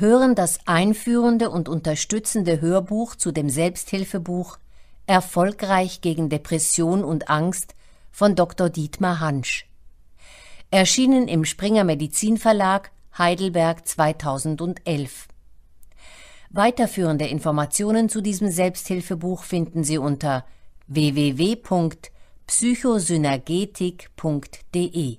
hören das einführende und unterstützende Hörbuch zu dem Selbsthilfebuch Erfolgreich gegen Depression und Angst von Dr. Dietmar Hansch. Erschienen im Springer Medizin Verlag Heidelberg 2011. Weiterführende Informationen zu diesem Selbsthilfebuch finden Sie unter www.psychosynergetik.de.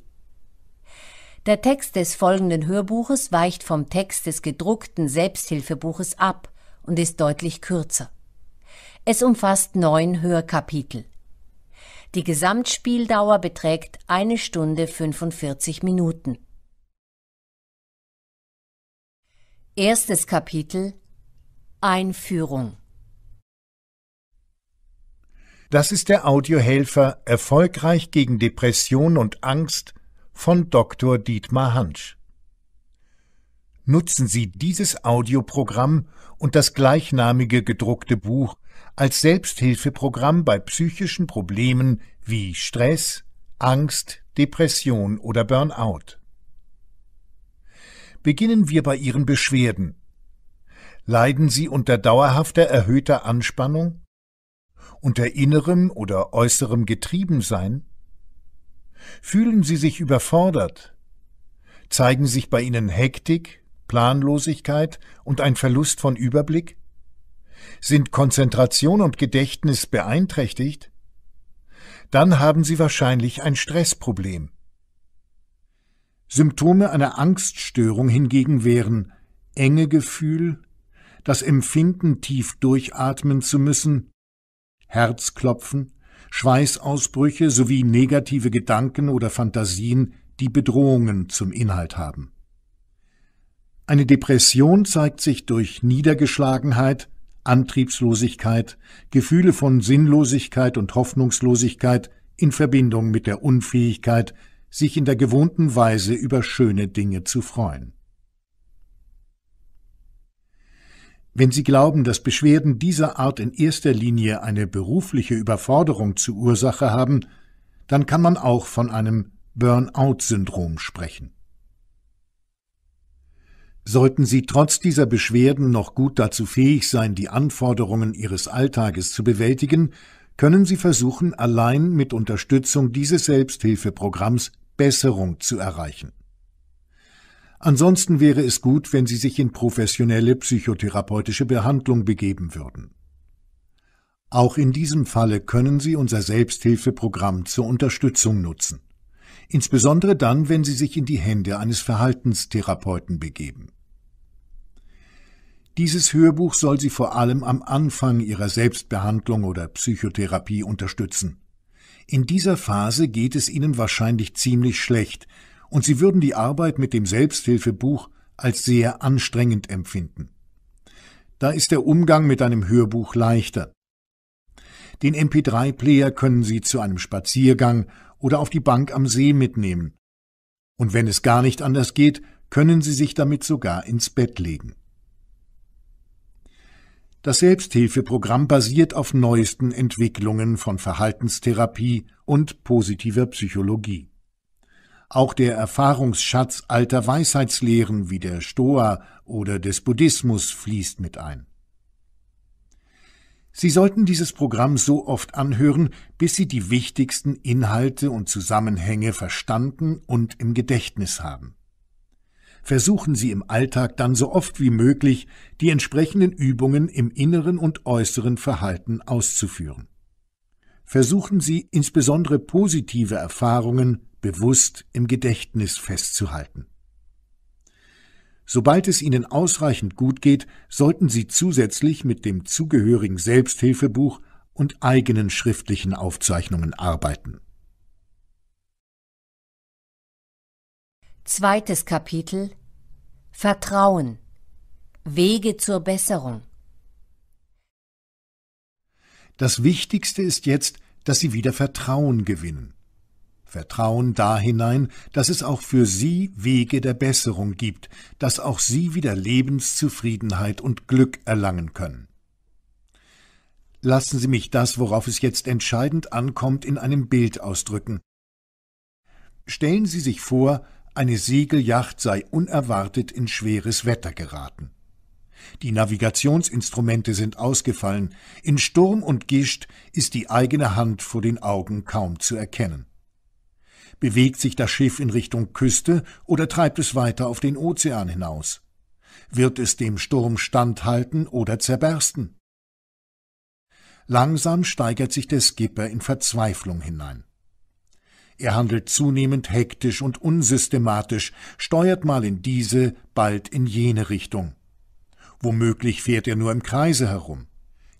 Der Text des folgenden Hörbuches weicht vom Text des gedruckten Selbsthilfebuches ab und ist deutlich kürzer. Es umfasst neun Hörkapitel. Die Gesamtspieldauer beträgt eine Stunde 45 Minuten. Erstes Kapitel Einführung Das ist der Audiohelfer Erfolgreich gegen Depression und Angst von Dr. Dietmar Hansch. Nutzen Sie dieses Audioprogramm und das gleichnamige gedruckte Buch als Selbsthilfeprogramm bei psychischen Problemen wie Stress, Angst, Depression oder Burnout. Beginnen wir bei Ihren Beschwerden. Leiden Sie unter dauerhafter erhöhter Anspannung? Unter innerem oder äußerem Getriebensein? Fühlen Sie sich überfordert? Zeigen sich bei Ihnen Hektik, Planlosigkeit und ein Verlust von Überblick? Sind Konzentration und Gedächtnis beeinträchtigt? Dann haben Sie wahrscheinlich ein Stressproblem. Symptome einer Angststörung hingegen wären enge Gefühl, das Empfinden tief durchatmen zu müssen, Herzklopfen, Schweißausbrüche sowie negative Gedanken oder Fantasien, die Bedrohungen zum Inhalt haben. Eine Depression zeigt sich durch Niedergeschlagenheit, Antriebslosigkeit, Gefühle von Sinnlosigkeit und Hoffnungslosigkeit in Verbindung mit der Unfähigkeit, sich in der gewohnten Weise über schöne Dinge zu freuen Wenn Sie glauben, dass Beschwerden dieser Art in erster Linie eine berufliche Überforderung zur Ursache haben, dann kann man auch von einem Burnout-Syndrom sprechen. Sollten Sie trotz dieser Beschwerden noch gut dazu fähig sein, die Anforderungen Ihres Alltages zu bewältigen, können Sie versuchen, allein mit Unterstützung dieses Selbsthilfeprogramms Besserung zu erreichen. Ansonsten wäre es gut, wenn sie sich in professionelle psychotherapeutische Behandlung begeben würden. Auch in diesem Falle können Sie unser Selbsthilfeprogramm zur Unterstützung nutzen. Insbesondere dann, wenn Sie sich in die Hände eines Verhaltenstherapeuten begeben. Dieses Hörbuch soll Sie vor allem am Anfang Ihrer Selbstbehandlung oder Psychotherapie unterstützen. In dieser Phase geht es Ihnen wahrscheinlich ziemlich schlecht, und sie würden die Arbeit mit dem Selbsthilfebuch als sehr anstrengend empfinden. Da ist der Umgang mit einem Hörbuch leichter. Den MP3-Player können Sie zu einem Spaziergang oder auf die Bank am See mitnehmen. Und wenn es gar nicht anders geht, können Sie sich damit sogar ins Bett legen. Das Selbsthilfeprogramm basiert auf neuesten Entwicklungen von Verhaltenstherapie und positiver Psychologie. Auch der Erfahrungsschatz alter Weisheitslehren wie der Stoa oder des Buddhismus fließt mit ein. Sie sollten dieses Programm so oft anhören, bis Sie die wichtigsten Inhalte und Zusammenhänge verstanden und im Gedächtnis haben. Versuchen Sie im Alltag dann so oft wie möglich, die entsprechenden Übungen im inneren und äußeren Verhalten auszuführen. Versuchen Sie insbesondere positive Erfahrungen bewusst im Gedächtnis festzuhalten. Sobald es Ihnen ausreichend gut geht, sollten Sie zusätzlich mit dem zugehörigen Selbsthilfebuch und eigenen schriftlichen Aufzeichnungen arbeiten. Zweites Kapitel Vertrauen Wege zur Besserung Das Wichtigste ist jetzt, dass Sie wieder Vertrauen gewinnen. Vertrauen da hinein, dass es auch für sie Wege der Besserung gibt, dass auch sie wieder Lebenszufriedenheit und Glück erlangen können. Lassen Sie mich das, worauf es jetzt entscheidend ankommt, in einem Bild ausdrücken. Stellen Sie sich vor, eine Segelyacht sei unerwartet in schweres Wetter geraten. Die Navigationsinstrumente sind ausgefallen, in Sturm und Gischt ist die eigene Hand vor den Augen kaum zu erkennen. Bewegt sich das Schiff in Richtung Küste oder treibt es weiter auf den Ozean hinaus? Wird es dem Sturm standhalten oder zerbersten? Langsam steigert sich der Skipper in Verzweiflung hinein. Er handelt zunehmend hektisch und unsystematisch, steuert mal in diese, bald in jene Richtung. Womöglich fährt er nur im Kreise herum.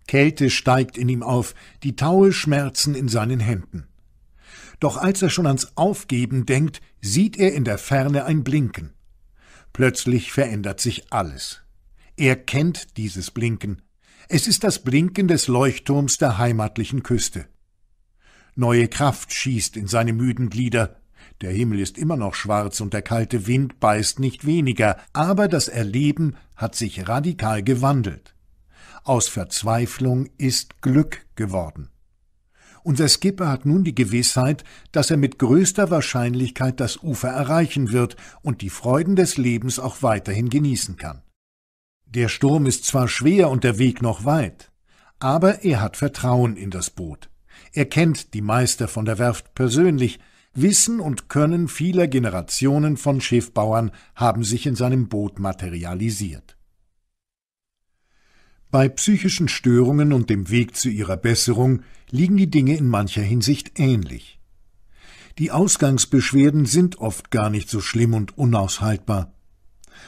Kälte steigt in ihm auf, die Taue schmerzen in seinen Händen. Doch als er schon ans Aufgeben denkt, sieht er in der Ferne ein Blinken. Plötzlich verändert sich alles. Er kennt dieses Blinken. Es ist das Blinken des Leuchtturms der heimatlichen Küste. Neue Kraft schießt in seine müden Glieder. Der Himmel ist immer noch schwarz und der kalte Wind beißt nicht weniger, aber das Erleben hat sich radikal gewandelt. Aus Verzweiflung ist Glück geworden. Unser Skipper hat nun die Gewissheit, dass er mit größter Wahrscheinlichkeit das Ufer erreichen wird und die Freuden des Lebens auch weiterhin genießen kann. Der Sturm ist zwar schwer und der Weg noch weit, aber er hat Vertrauen in das Boot. Er kennt die Meister von der Werft persönlich, Wissen und Können vieler Generationen von Schiffbauern haben sich in seinem Boot materialisiert. Bei psychischen Störungen und dem Weg zu ihrer Besserung liegen die Dinge in mancher Hinsicht ähnlich. Die Ausgangsbeschwerden sind oft gar nicht so schlimm und unaushaltbar.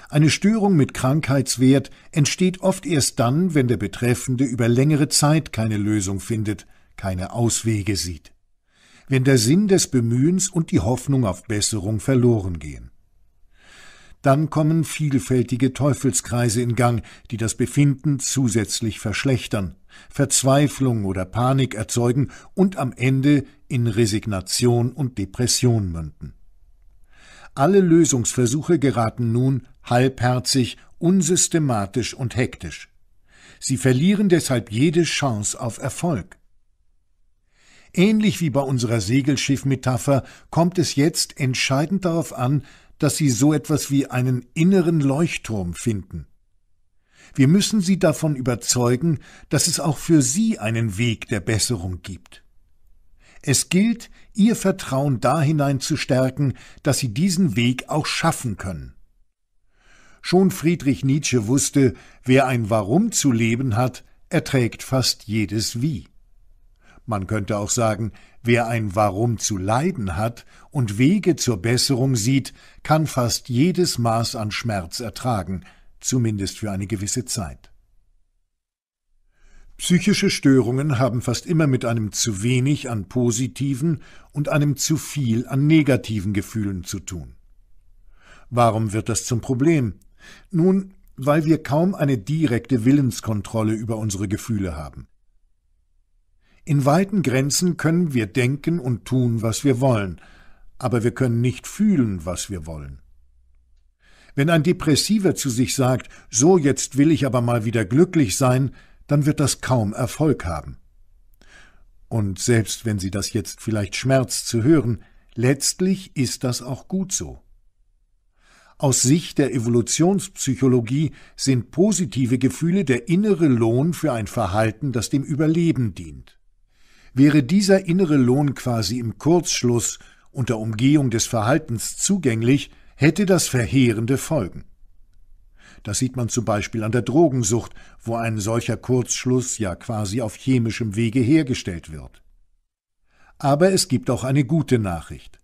Eine Störung mit Krankheitswert entsteht oft erst dann, wenn der Betreffende über längere Zeit keine Lösung findet, keine Auswege sieht. Wenn der Sinn des Bemühens und die Hoffnung auf Besserung verloren gehen dann kommen vielfältige Teufelskreise in Gang, die das Befinden zusätzlich verschlechtern, Verzweiflung oder Panik erzeugen und am Ende in Resignation und Depression münden. Alle Lösungsversuche geraten nun halbherzig, unsystematisch und hektisch. Sie verlieren deshalb jede Chance auf Erfolg. Ähnlich wie bei unserer Segelschiffmetapher kommt es jetzt entscheidend darauf an, dass sie so etwas wie einen inneren Leuchtturm finden. Wir müssen sie davon überzeugen, dass es auch für sie einen Weg der Besserung gibt. Es gilt, ihr Vertrauen dahinein zu stärken, dass sie diesen Weg auch schaffen können. Schon Friedrich Nietzsche wusste, wer ein Warum zu leben hat, erträgt fast jedes Wie. Man könnte auch sagen, Wer ein Warum zu leiden hat und Wege zur Besserung sieht, kann fast jedes Maß an Schmerz ertragen, zumindest für eine gewisse Zeit. Psychische Störungen haben fast immer mit einem zu wenig an positiven und einem zu viel an negativen Gefühlen zu tun. Warum wird das zum Problem? Nun, weil wir kaum eine direkte Willenskontrolle über unsere Gefühle haben. In weiten Grenzen können wir denken und tun, was wir wollen, aber wir können nicht fühlen, was wir wollen. Wenn ein Depressiver zu sich sagt, so jetzt will ich aber mal wieder glücklich sein, dann wird das kaum Erfolg haben. Und selbst wenn Sie das jetzt vielleicht schmerzt zu hören, letztlich ist das auch gut so. Aus Sicht der Evolutionspsychologie sind positive Gefühle der innere Lohn für ein Verhalten, das dem Überleben dient wäre dieser innere Lohn quasi im Kurzschluss unter Umgehung des Verhaltens zugänglich, hätte das verheerende Folgen. Das sieht man zum Beispiel an der Drogensucht, wo ein solcher Kurzschluss ja quasi auf chemischem Wege hergestellt wird. Aber es gibt auch eine gute Nachricht.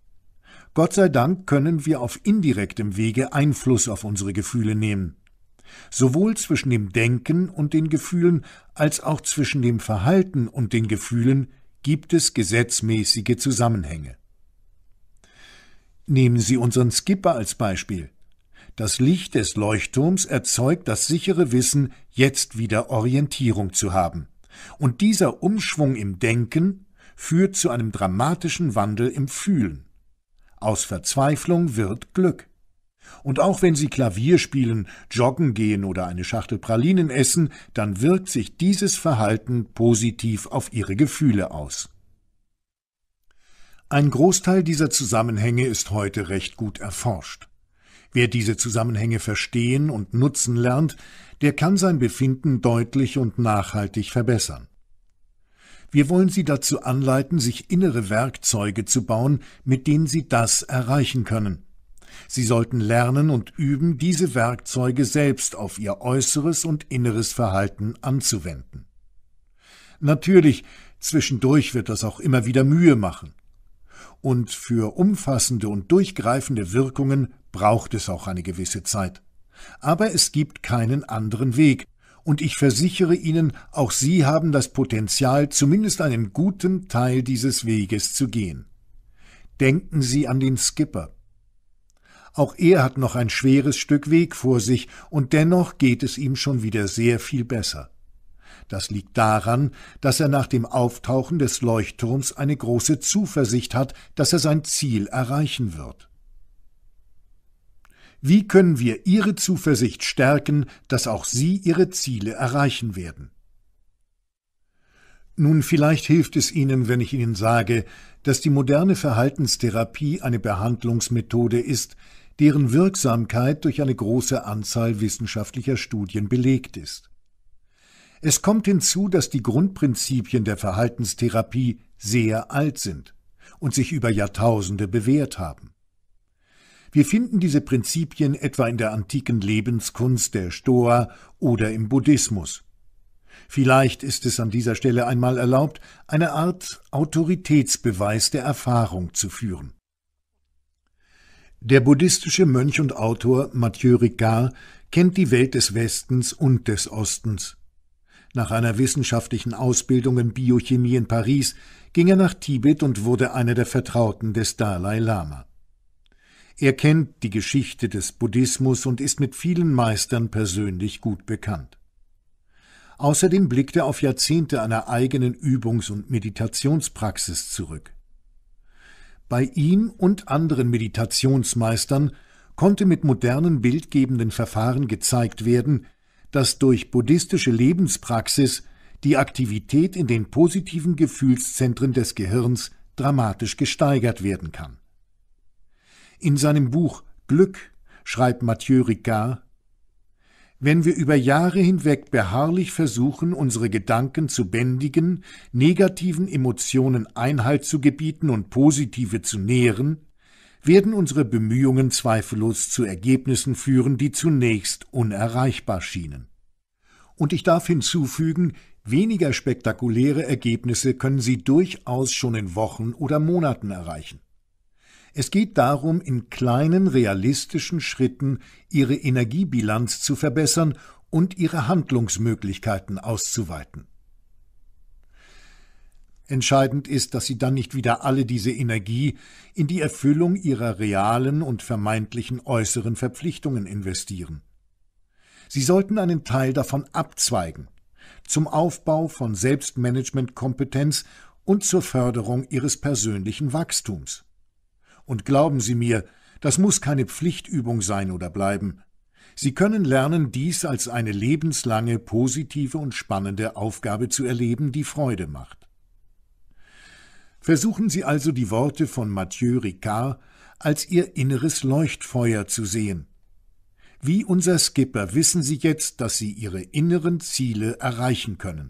Gott sei Dank können wir auf indirektem Wege Einfluss auf unsere Gefühle nehmen. Sowohl zwischen dem Denken und den Gefühlen als auch zwischen dem Verhalten und den Gefühlen gibt es gesetzmäßige Zusammenhänge. Nehmen Sie unseren Skipper als Beispiel. Das Licht des Leuchtturms erzeugt das sichere Wissen, jetzt wieder Orientierung zu haben. Und dieser Umschwung im Denken führt zu einem dramatischen Wandel im Fühlen. Aus Verzweiflung wird Glück. Und auch wenn Sie Klavier spielen, joggen gehen oder eine Schachtel Pralinen essen, dann wirkt sich dieses Verhalten positiv auf Ihre Gefühle aus. Ein Großteil dieser Zusammenhänge ist heute recht gut erforscht. Wer diese Zusammenhänge verstehen und nutzen lernt, der kann sein Befinden deutlich und nachhaltig verbessern. Wir wollen Sie dazu anleiten, sich innere Werkzeuge zu bauen, mit denen Sie das erreichen können – Sie sollten lernen und üben, diese Werkzeuge selbst auf ihr äußeres und inneres Verhalten anzuwenden. Natürlich, zwischendurch wird das auch immer wieder Mühe machen. Und für umfassende und durchgreifende Wirkungen braucht es auch eine gewisse Zeit. Aber es gibt keinen anderen Weg, und ich versichere Ihnen, auch Sie haben das Potenzial, zumindest einen guten Teil dieses Weges zu gehen. Denken Sie an den Skipper, auch er hat noch ein schweres Stück Weg vor sich, und dennoch geht es ihm schon wieder sehr viel besser. Das liegt daran, dass er nach dem Auftauchen des Leuchtturms eine große Zuversicht hat, dass er sein Ziel erreichen wird. Wie können wir Ihre Zuversicht stärken, dass auch Sie Ihre Ziele erreichen werden? Nun, vielleicht hilft es Ihnen, wenn ich Ihnen sage, dass die moderne Verhaltenstherapie eine Behandlungsmethode ist, deren Wirksamkeit durch eine große Anzahl wissenschaftlicher Studien belegt ist. Es kommt hinzu, dass die Grundprinzipien der Verhaltenstherapie sehr alt sind und sich über Jahrtausende bewährt haben. Wir finden diese Prinzipien etwa in der antiken Lebenskunst der Stoa oder im Buddhismus. Vielleicht ist es an dieser Stelle einmal erlaubt, eine Art Autoritätsbeweis der Erfahrung zu führen. Der buddhistische Mönch und Autor Mathieu Ricard kennt die Welt des Westens und des Ostens. Nach einer wissenschaftlichen Ausbildung in Biochemie in Paris ging er nach Tibet und wurde einer der Vertrauten des Dalai Lama. Er kennt die Geschichte des Buddhismus und ist mit vielen Meistern persönlich gut bekannt. Außerdem blickt er auf Jahrzehnte einer eigenen Übungs- und Meditationspraxis zurück. Bei ihm und anderen Meditationsmeistern konnte mit modernen bildgebenden Verfahren gezeigt werden, dass durch buddhistische Lebenspraxis die Aktivität in den positiven Gefühlszentren des Gehirns dramatisch gesteigert werden kann. In seinem Buch Glück schreibt Mathieu Ricard wenn wir über Jahre hinweg beharrlich versuchen, unsere Gedanken zu bändigen, negativen Emotionen Einhalt zu gebieten und positive zu nähren, werden unsere Bemühungen zweifellos zu Ergebnissen führen, die zunächst unerreichbar schienen. Und ich darf hinzufügen, weniger spektakuläre Ergebnisse können Sie durchaus schon in Wochen oder Monaten erreichen. Es geht darum, in kleinen realistischen Schritten ihre Energiebilanz zu verbessern und ihre Handlungsmöglichkeiten auszuweiten. Entscheidend ist, dass sie dann nicht wieder alle diese Energie in die Erfüllung ihrer realen und vermeintlichen äußeren Verpflichtungen investieren. Sie sollten einen Teil davon abzweigen, zum Aufbau von Selbstmanagementkompetenz und zur Förderung ihres persönlichen Wachstums. Und glauben Sie mir, das muss keine Pflichtübung sein oder bleiben. Sie können lernen, dies als eine lebenslange, positive und spannende Aufgabe zu erleben, die Freude macht. Versuchen Sie also die Worte von Mathieu Ricard als Ihr inneres Leuchtfeuer zu sehen. Wie unser Skipper wissen Sie jetzt, dass Sie Ihre inneren Ziele erreichen können.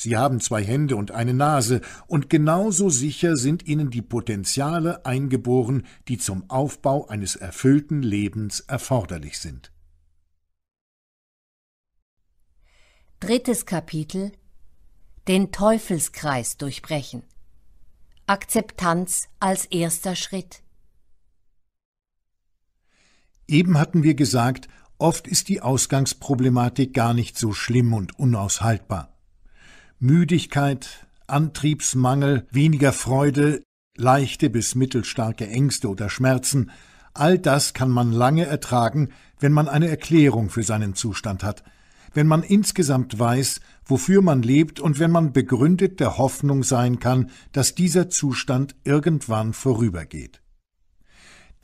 Sie haben zwei Hände und eine Nase, und genauso sicher sind ihnen die Potenziale eingeboren, die zum Aufbau eines erfüllten Lebens erforderlich sind. Drittes Kapitel Den Teufelskreis durchbrechen. Akzeptanz als erster Schritt. Eben hatten wir gesagt, oft ist die Ausgangsproblematik gar nicht so schlimm und unaushaltbar. Müdigkeit, Antriebsmangel, weniger Freude, leichte bis mittelstarke Ängste oder Schmerzen, all das kann man lange ertragen, wenn man eine Erklärung für seinen Zustand hat, wenn man insgesamt weiß, wofür man lebt und wenn man begründet der Hoffnung sein kann, dass dieser Zustand irgendwann vorübergeht.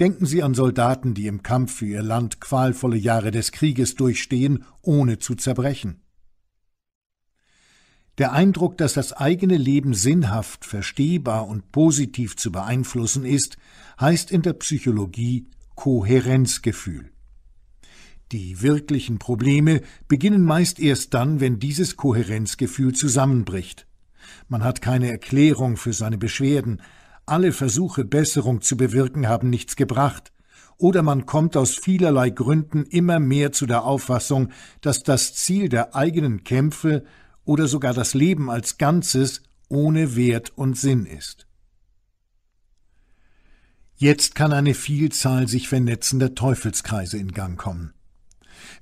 Denken Sie an Soldaten, die im Kampf für ihr Land qualvolle Jahre des Krieges durchstehen, ohne zu zerbrechen. Der Eindruck, dass das eigene Leben sinnhaft, verstehbar und positiv zu beeinflussen ist, heißt in der Psychologie Kohärenzgefühl. Die wirklichen Probleme beginnen meist erst dann, wenn dieses Kohärenzgefühl zusammenbricht. Man hat keine Erklärung für seine Beschwerden, alle Versuche, Besserung zu bewirken, haben nichts gebracht, oder man kommt aus vielerlei Gründen immer mehr zu der Auffassung, dass das Ziel der eigenen Kämpfe oder sogar das Leben als Ganzes ohne Wert und Sinn ist. Jetzt kann eine Vielzahl sich vernetzender Teufelskreise in Gang kommen.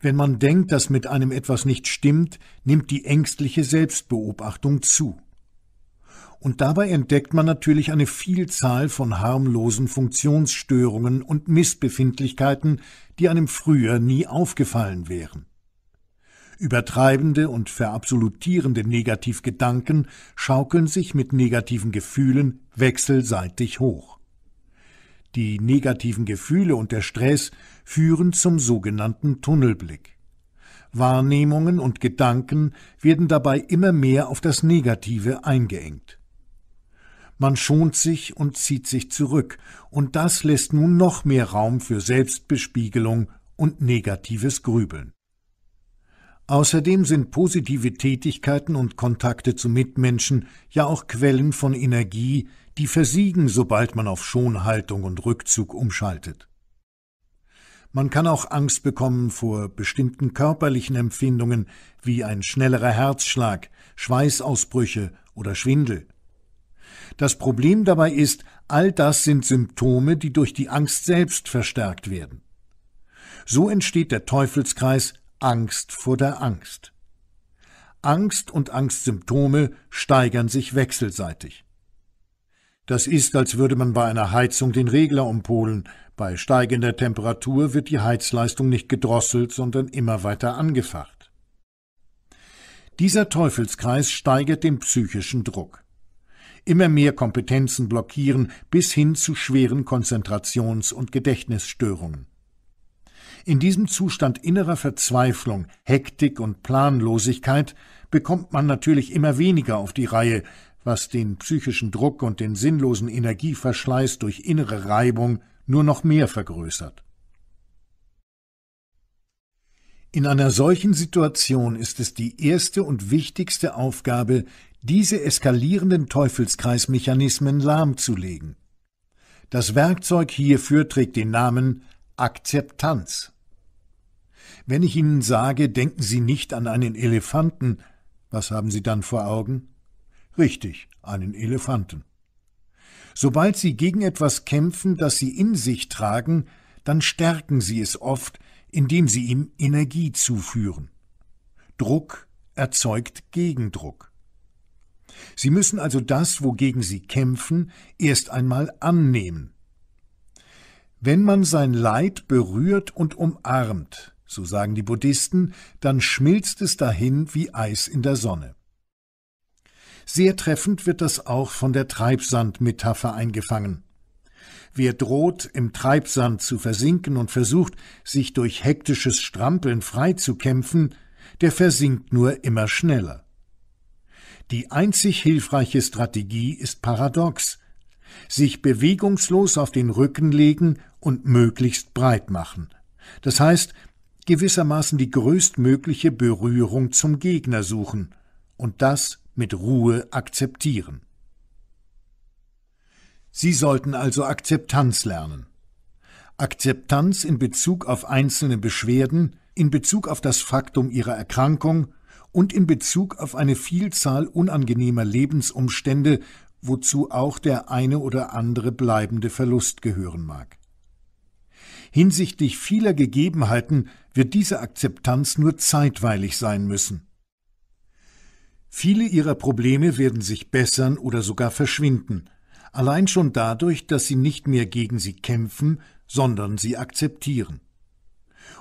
Wenn man denkt, dass mit einem etwas nicht stimmt, nimmt die ängstliche Selbstbeobachtung zu. Und dabei entdeckt man natürlich eine Vielzahl von harmlosen Funktionsstörungen und Missbefindlichkeiten, die einem früher nie aufgefallen wären. Übertreibende und verabsolutierende Negativgedanken schaukeln sich mit negativen Gefühlen wechselseitig hoch. Die negativen Gefühle und der Stress führen zum sogenannten Tunnelblick. Wahrnehmungen und Gedanken werden dabei immer mehr auf das Negative eingeengt. Man schont sich und zieht sich zurück, und das lässt nun noch mehr Raum für Selbstbespiegelung und negatives Grübeln. Außerdem sind positive Tätigkeiten und Kontakte zu Mitmenschen ja auch Quellen von Energie, die versiegen, sobald man auf Schonhaltung und Rückzug umschaltet. Man kann auch Angst bekommen vor bestimmten körperlichen Empfindungen wie ein schnellerer Herzschlag, Schweißausbrüche oder Schwindel. Das Problem dabei ist, all das sind Symptome, die durch die Angst selbst verstärkt werden. So entsteht der Teufelskreis Angst vor der Angst. Angst und Angstsymptome steigern sich wechselseitig. Das ist, als würde man bei einer Heizung den Regler umpolen. Bei steigender Temperatur wird die Heizleistung nicht gedrosselt, sondern immer weiter angefacht. Dieser Teufelskreis steigert den psychischen Druck. Immer mehr Kompetenzen blockieren bis hin zu schweren Konzentrations- und Gedächtnisstörungen. In diesem Zustand innerer Verzweiflung, Hektik und Planlosigkeit bekommt man natürlich immer weniger auf die Reihe, was den psychischen Druck und den sinnlosen Energieverschleiß durch innere Reibung nur noch mehr vergrößert. In einer solchen Situation ist es die erste und wichtigste Aufgabe, diese eskalierenden Teufelskreismechanismen lahmzulegen. Das Werkzeug hierfür trägt den Namen Akzeptanz. Wenn ich Ihnen sage, denken Sie nicht an einen Elefanten, was haben Sie dann vor Augen? Richtig, einen Elefanten. Sobald Sie gegen etwas kämpfen, das Sie in sich tragen, dann stärken Sie es oft, indem Sie ihm Energie zuführen. Druck erzeugt Gegendruck. Sie müssen also das, wogegen Sie kämpfen, erst einmal annehmen, wenn man sein Leid berührt und umarmt, so sagen die Buddhisten, dann schmilzt es dahin wie Eis in der Sonne. Sehr treffend wird das auch von der Treibsandmetapher eingefangen. Wer droht, im Treibsand zu versinken und versucht, sich durch hektisches Strampeln frei zu kämpfen, der versinkt nur immer schneller. Die einzig hilfreiche Strategie ist paradox, sich bewegungslos auf den Rücken legen und möglichst breit machen. Das heißt, gewissermaßen die größtmögliche Berührung zum Gegner suchen und das mit Ruhe akzeptieren. Sie sollten also Akzeptanz lernen. Akzeptanz in Bezug auf einzelne Beschwerden, in Bezug auf das Faktum ihrer Erkrankung und in Bezug auf eine Vielzahl unangenehmer Lebensumstände wozu auch der eine oder andere bleibende Verlust gehören mag. Hinsichtlich vieler Gegebenheiten wird diese Akzeptanz nur zeitweilig sein müssen. Viele ihrer Probleme werden sich bessern oder sogar verschwinden, allein schon dadurch, dass sie nicht mehr gegen sie kämpfen, sondern sie akzeptieren.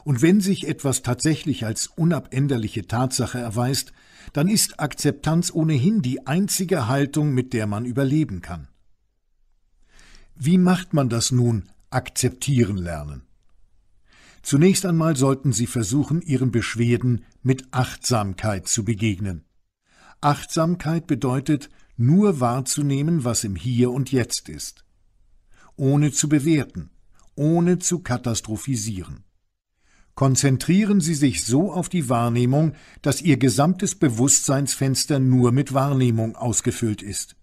Und wenn sich etwas tatsächlich als unabänderliche Tatsache erweist, dann ist Akzeptanz ohnehin die einzige Haltung, mit der man überleben kann. Wie macht man das nun, akzeptieren lernen? Zunächst einmal sollten Sie versuchen, Ihren Beschwerden mit Achtsamkeit zu begegnen. Achtsamkeit bedeutet, nur wahrzunehmen, was im Hier und Jetzt ist, ohne zu bewerten, ohne zu katastrophisieren konzentrieren Sie sich so auf die Wahrnehmung, dass Ihr gesamtes Bewusstseinsfenster nur mit Wahrnehmung ausgefüllt ist.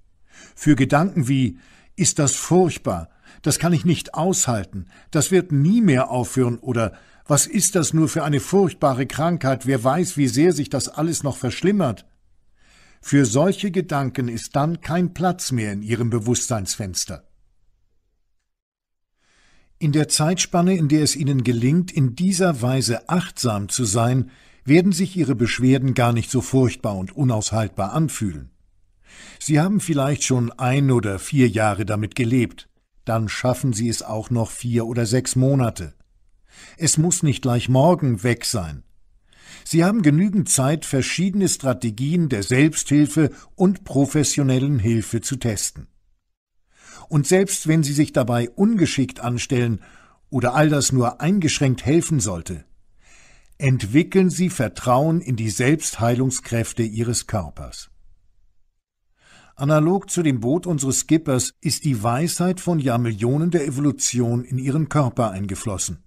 Für Gedanken wie ist das furchtbar, das kann ich nicht aushalten, das wird nie mehr aufhören oder was ist das nur für eine furchtbare Krankheit, wer weiß, wie sehr sich das alles noch verschlimmert. Für solche Gedanken ist dann kein Platz mehr in Ihrem Bewusstseinsfenster. In der Zeitspanne, in der es ihnen gelingt, in dieser Weise achtsam zu sein, werden sich ihre Beschwerden gar nicht so furchtbar und unaushaltbar anfühlen. Sie haben vielleicht schon ein oder vier Jahre damit gelebt, dann schaffen sie es auch noch vier oder sechs Monate. Es muss nicht gleich morgen weg sein. Sie haben genügend Zeit, verschiedene Strategien der Selbsthilfe und professionellen Hilfe zu testen und selbst wenn sie sich dabei ungeschickt anstellen oder all das nur eingeschränkt helfen sollte, entwickeln sie Vertrauen in die Selbstheilungskräfte ihres Körpers. Analog zu dem Boot unseres Skippers ist die Weisheit von Jahrmillionen der Evolution in ihren Körper eingeflossen.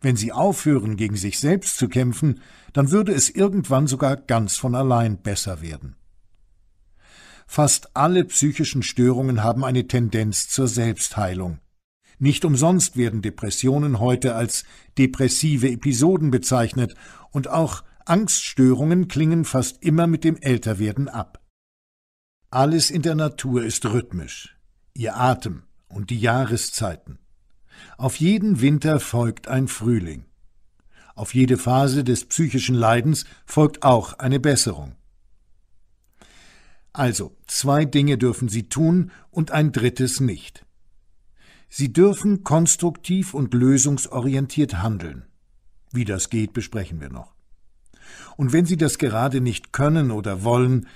Wenn sie aufhören, gegen sich selbst zu kämpfen, dann würde es irgendwann sogar ganz von allein besser werden. Fast alle psychischen Störungen haben eine Tendenz zur Selbstheilung. Nicht umsonst werden Depressionen heute als depressive Episoden bezeichnet und auch Angststörungen klingen fast immer mit dem Älterwerden ab. Alles in der Natur ist rhythmisch. Ihr Atem und die Jahreszeiten. Auf jeden Winter folgt ein Frühling. Auf jede Phase des psychischen Leidens folgt auch eine Besserung. Also, zwei Dinge dürfen Sie tun und ein drittes nicht. Sie dürfen konstruktiv und lösungsorientiert handeln. Wie das geht, besprechen wir noch. Und wenn Sie das gerade nicht können oder wollen,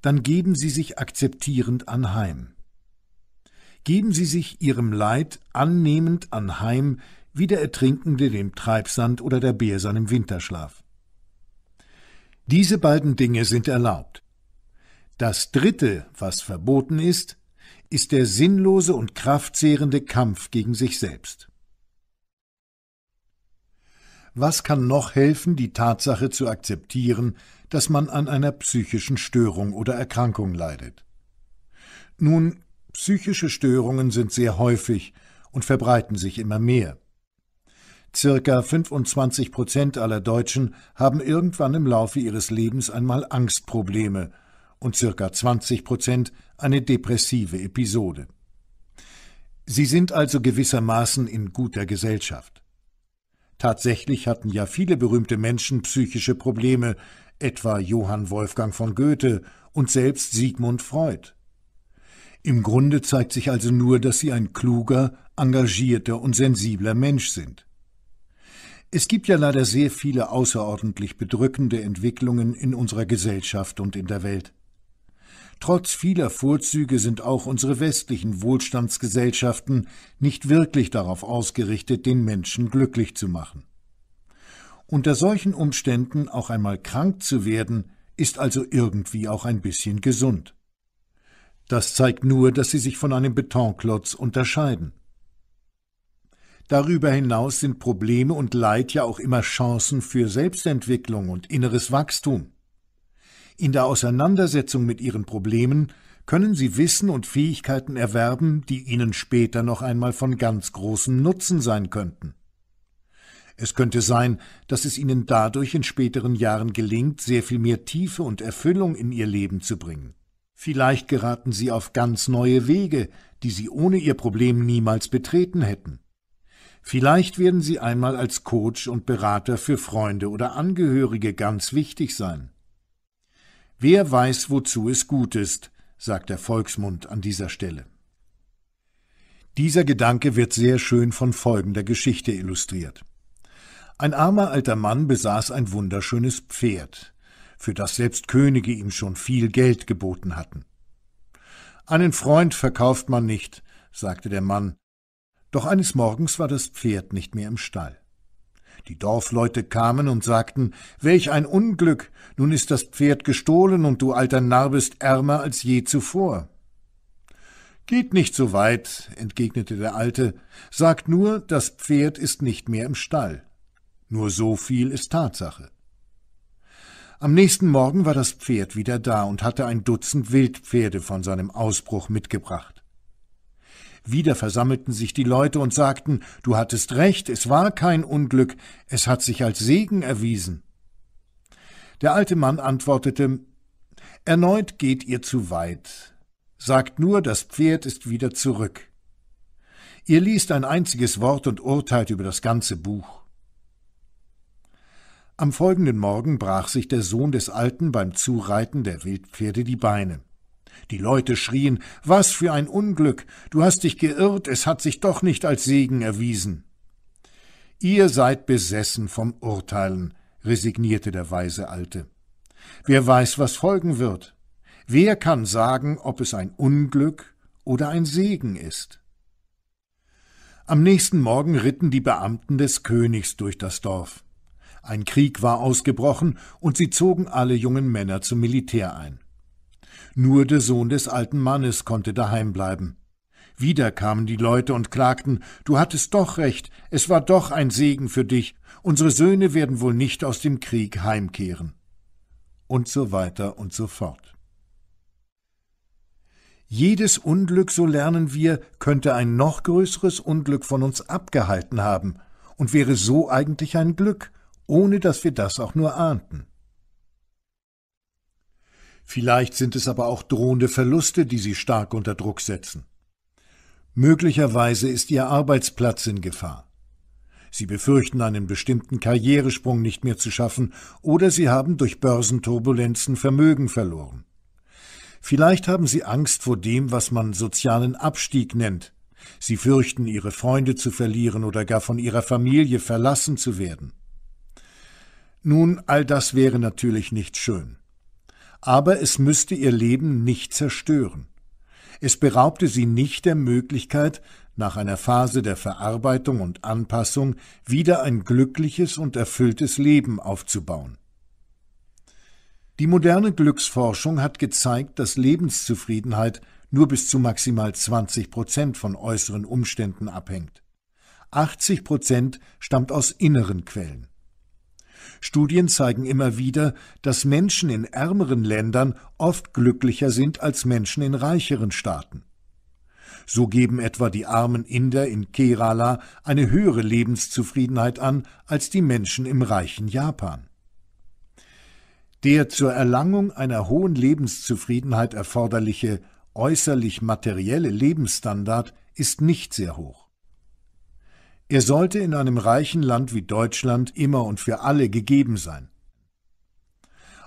dann geben Sie sich akzeptierend anheim. Geben Sie sich Ihrem Leid annehmend anheim, wie der Ertrinkende dem Treibsand oder der Bär seinem Winterschlaf. Diese beiden Dinge sind erlaubt. Das Dritte, was verboten ist, ist der sinnlose und kraftzehrende Kampf gegen sich selbst. Was kann noch helfen, die Tatsache zu akzeptieren, dass man an einer psychischen Störung oder Erkrankung leidet? Nun, psychische Störungen sind sehr häufig und verbreiten sich immer mehr. Circa 25 Prozent aller Deutschen haben irgendwann im Laufe ihres Lebens einmal Angstprobleme und circa 20 Prozent eine depressive Episode. Sie sind also gewissermaßen in guter Gesellschaft. Tatsächlich hatten ja viele berühmte Menschen psychische Probleme, etwa Johann Wolfgang von Goethe und selbst Sigmund Freud. Im Grunde zeigt sich also nur, dass sie ein kluger, engagierter und sensibler Mensch sind. Es gibt ja leider sehr viele außerordentlich bedrückende Entwicklungen in unserer Gesellschaft und in der Welt. Trotz vieler Vorzüge sind auch unsere westlichen Wohlstandsgesellschaften nicht wirklich darauf ausgerichtet, den Menschen glücklich zu machen. Unter solchen Umständen auch einmal krank zu werden, ist also irgendwie auch ein bisschen gesund. Das zeigt nur, dass sie sich von einem Betonklotz unterscheiden. Darüber hinaus sind Probleme und Leid ja auch immer Chancen für Selbstentwicklung und inneres Wachstum. In der Auseinandersetzung mit ihren Problemen können sie Wissen und Fähigkeiten erwerben, die ihnen später noch einmal von ganz großem Nutzen sein könnten. Es könnte sein, dass es ihnen dadurch in späteren Jahren gelingt, sehr viel mehr Tiefe und Erfüllung in ihr Leben zu bringen. Vielleicht geraten sie auf ganz neue Wege, die sie ohne ihr Problem niemals betreten hätten. Vielleicht werden sie einmal als Coach und Berater für Freunde oder Angehörige ganz wichtig sein. Wer weiß, wozu es gut ist, sagt der Volksmund an dieser Stelle. Dieser Gedanke wird sehr schön von folgender Geschichte illustriert. Ein armer alter Mann besaß ein wunderschönes Pferd, für das selbst Könige ihm schon viel Geld geboten hatten. Einen Freund verkauft man nicht, sagte der Mann, doch eines Morgens war das Pferd nicht mehr im Stall. Die Dorfleute kamen und sagten, welch ein Unglück, nun ist das Pferd gestohlen und du alter Narr bist ärmer als je zuvor. Geht nicht so weit, entgegnete der Alte, sagt nur, das Pferd ist nicht mehr im Stall. Nur so viel ist Tatsache. Am nächsten Morgen war das Pferd wieder da und hatte ein Dutzend Wildpferde von seinem Ausbruch mitgebracht. Wieder versammelten sich die Leute und sagten, du hattest recht, es war kein Unglück, es hat sich als Segen erwiesen. Der alte Mann antwortete, Erneut geht ihr zu weit. Sagt nur, das Pferd ist wieder zurück. Ihr liest ein einziges Wort und urteilt über das ganze Buch. Am folgenden Morgen brach sich der Sohn des Alten beim Zureiten der Wildpferde die Beine. Die Leute schrien Was für ein Unglück. Du hast dich geirrt, es hat sich doch nicht als Segen erwiesen. Ihr seid besessen vom Urteilen, resignierte der weise Alte. Wer weiß, was folgen wird? Wer kann sagen, ob es ein Unglück oder ein Segen ist? Am nächsten Morgen ritten die Beamten des Königs durch das Dorf. Ein Krieg war ausgebrochen, und sie zogen alle jungen Männer zum Militär ein. Nur der Sohn des alten Mannes konnte daheim bleiben. Wieder kamen die Leute und klagten, du hattest doch recht, es war doch ein Segen für dich, unsere Söhne werden wohl nicht aus dem Krieg heimkehren. Und so weiter und so fort. Jedes Unglück, so lernen wir, könnte ein noch größeres Unglück von uns abgehalten haben und wäre so eigentlich ein Glück, ohne dass wir das auch nur ahnten. Vielleicht sind es aber auch drohende Verluste, die sie stark unter Druck setzen. Möglicherweise ist ihr Arbeitsplatz in Gefahr. Sie befürchten einen bestimmten Karrieresprung nicht mehr zu schaffen oder sie haben durch Börsenturbulenzen Vermögen verloren. Vielleicht haben sie Angst vor dem, was man sozialen Abstieg nennt. Sie fürchten, ihre Freunde zu verlieren oder gar von ihrer Familie verlassen zu werden. Nun, all das wäre natürlich nicht schön aber es müsste ihr Leben nicht zerstören. Es beraubte sie nicht der Möglichkeit, nach einer Phase der Verarbeitung und Anpassung wieder ein glückliches und erfülltes Leben aufzubauen. Die moderne Glücksforschung hat gezeigt, dass Lebenszufriedenheit nur bis zu maximal 20 Prozent von äußeren Umständen abhängt. 80 Prozent stammt aus inneren Quellen. Studien zeigen immer wieder, dass Menschen in ärmeren Ländern oft glücklicher sind als Menschen in reicheren Staaten. So geben etwa die armen Inder in Kerala eine höhere Lebenszufriedenheit an als die Menschen im reichen Japan. Der zur Erlangung einer hohen Lebenszufriedenheit erforderliche äußerlich materielle Lebensstandard ist nicht sehr hoch. Er sollte in einem reichen Land wie Deutschland immer und für alle gegeben sein.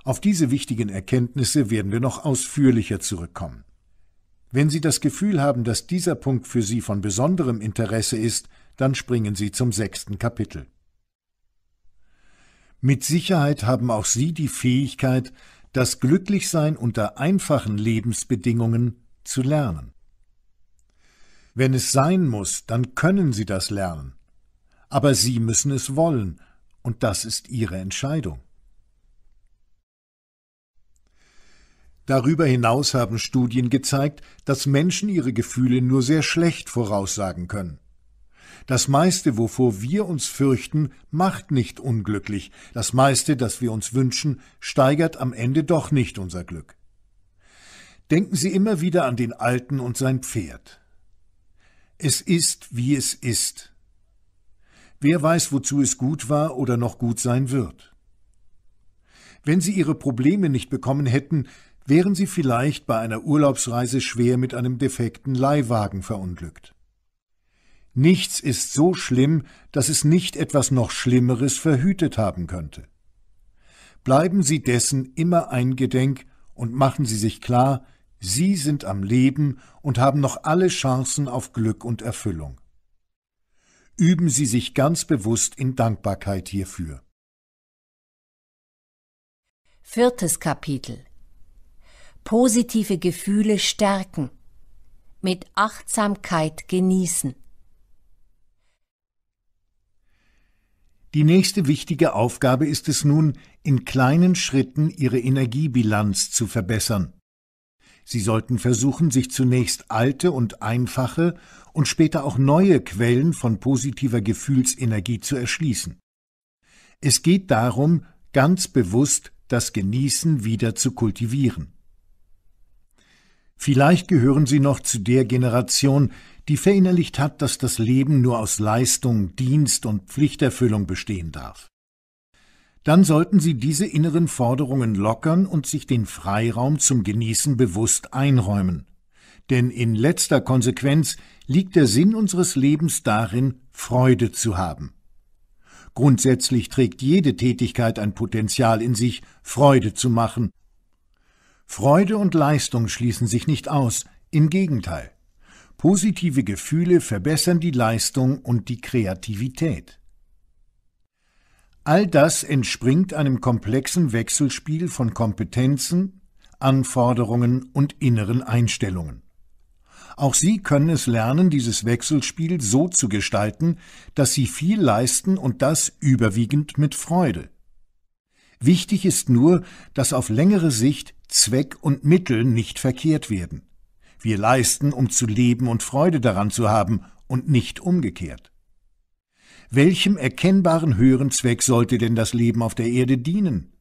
Auf diese wichtigen Erkenntnisse werden wir noch ausführlicher zurückkommen. Wenn Sie das Gefühl haben, dass dieser Punkt für Sie von besonderem Interesse ist, dann springen Sie zum sechsten Kapitel. Mit Sicherheit haben auch Sie die Fähigkeit, das Glücklichsein unter einfachen Lebensbedingungen zu lernen. Wenn es sein muss, dann können sie das lernen. Aber sie müssen es wollen, und das ist ihre Entscheidung. Darüber hinaus haben Studien gezeigt, dass Menschen ihre Gefühle nur sehr schlecht voraussagen können. Das meiste, wovor wir uns fürchten, macht nicht unglücklich, das meiste, das wir uns wünschen, steigert am Ende doch nicht unser Glück. Denken Sie immer wieder an den Alten und sein Pferd. Es ist, wie es ist. Wer weiß, wozu es gut war oder noch gut sein wird. Wenn Sie Ihre Probleme nicht bekommen hätten, wären Sie vielleicht bei einer Urlaubsreise schwer mit einem defekten Leihwagen verunglückt. Nichts ist so schlimm, dass es nicht etwas noch Schlimmeres verhütet haben könnte. Bleiben Sie dessen immer eingedenk und machen Sie sich klar, Sie sind am Leben und haben noch alle Chancen auf Glück und Erfüllung. Üben Sie sich ganz bewusst in Dankbarkeit hierfür. Viertes Kapitel Positive Gefühle stärken. Mit Achtsamkeit genießen. Die nächste wichtige Aufgabe ist es nun, in kleinen Schritten ihre Energiebilanz zu verbessern. Sie sollten versuchen, sich zunächst alte und einfache und später auch neue Quellen von positiver Gefühlsenergie zu erschließen. Es geht darum, ganz bewusst das Genießen wieder zu kultivieren. Vielleicht gehören Sie noch zu der Generation, die verinnerlicht hat, dass das Leben nur aus Leistung, Dienst und Pflichterfüllung bestehen darf dann sollten Sie diese inneren Forderungen lockern und sich den Freiraum zum Genießen bewusst einräumen. Denn in letzter Konsequenz liegt der Sinn unseres Lebens darin, Freude zu haben. Grundsätzlich trägt jede Tätigkeit ein Potenzial in sich, Freude zu machen. Freude und Leistung schließen sich nicht aus, im Gegenteil. Positive Gefühle verbessern die Leistung und die Kreativität. All das entspringt einem komplexen Wechselspiel von Kompetenzen, Anforderungen und inneren Einstellungen. Auch sie können es lernen, dieses Wechselspiel so zu gestalten, dass sie viel leisten und das überwiegend mit Freude. Wichtig ist nur, dass auf längere Sicht Zweck und Mittel nicht verkehrt werden. Wir leisten, um zu leben und Freude daran zu haben und nicht umgekehrt. Welchem erkennbaren höheren Zweck sollte denn das Leben auf der Erde dienen?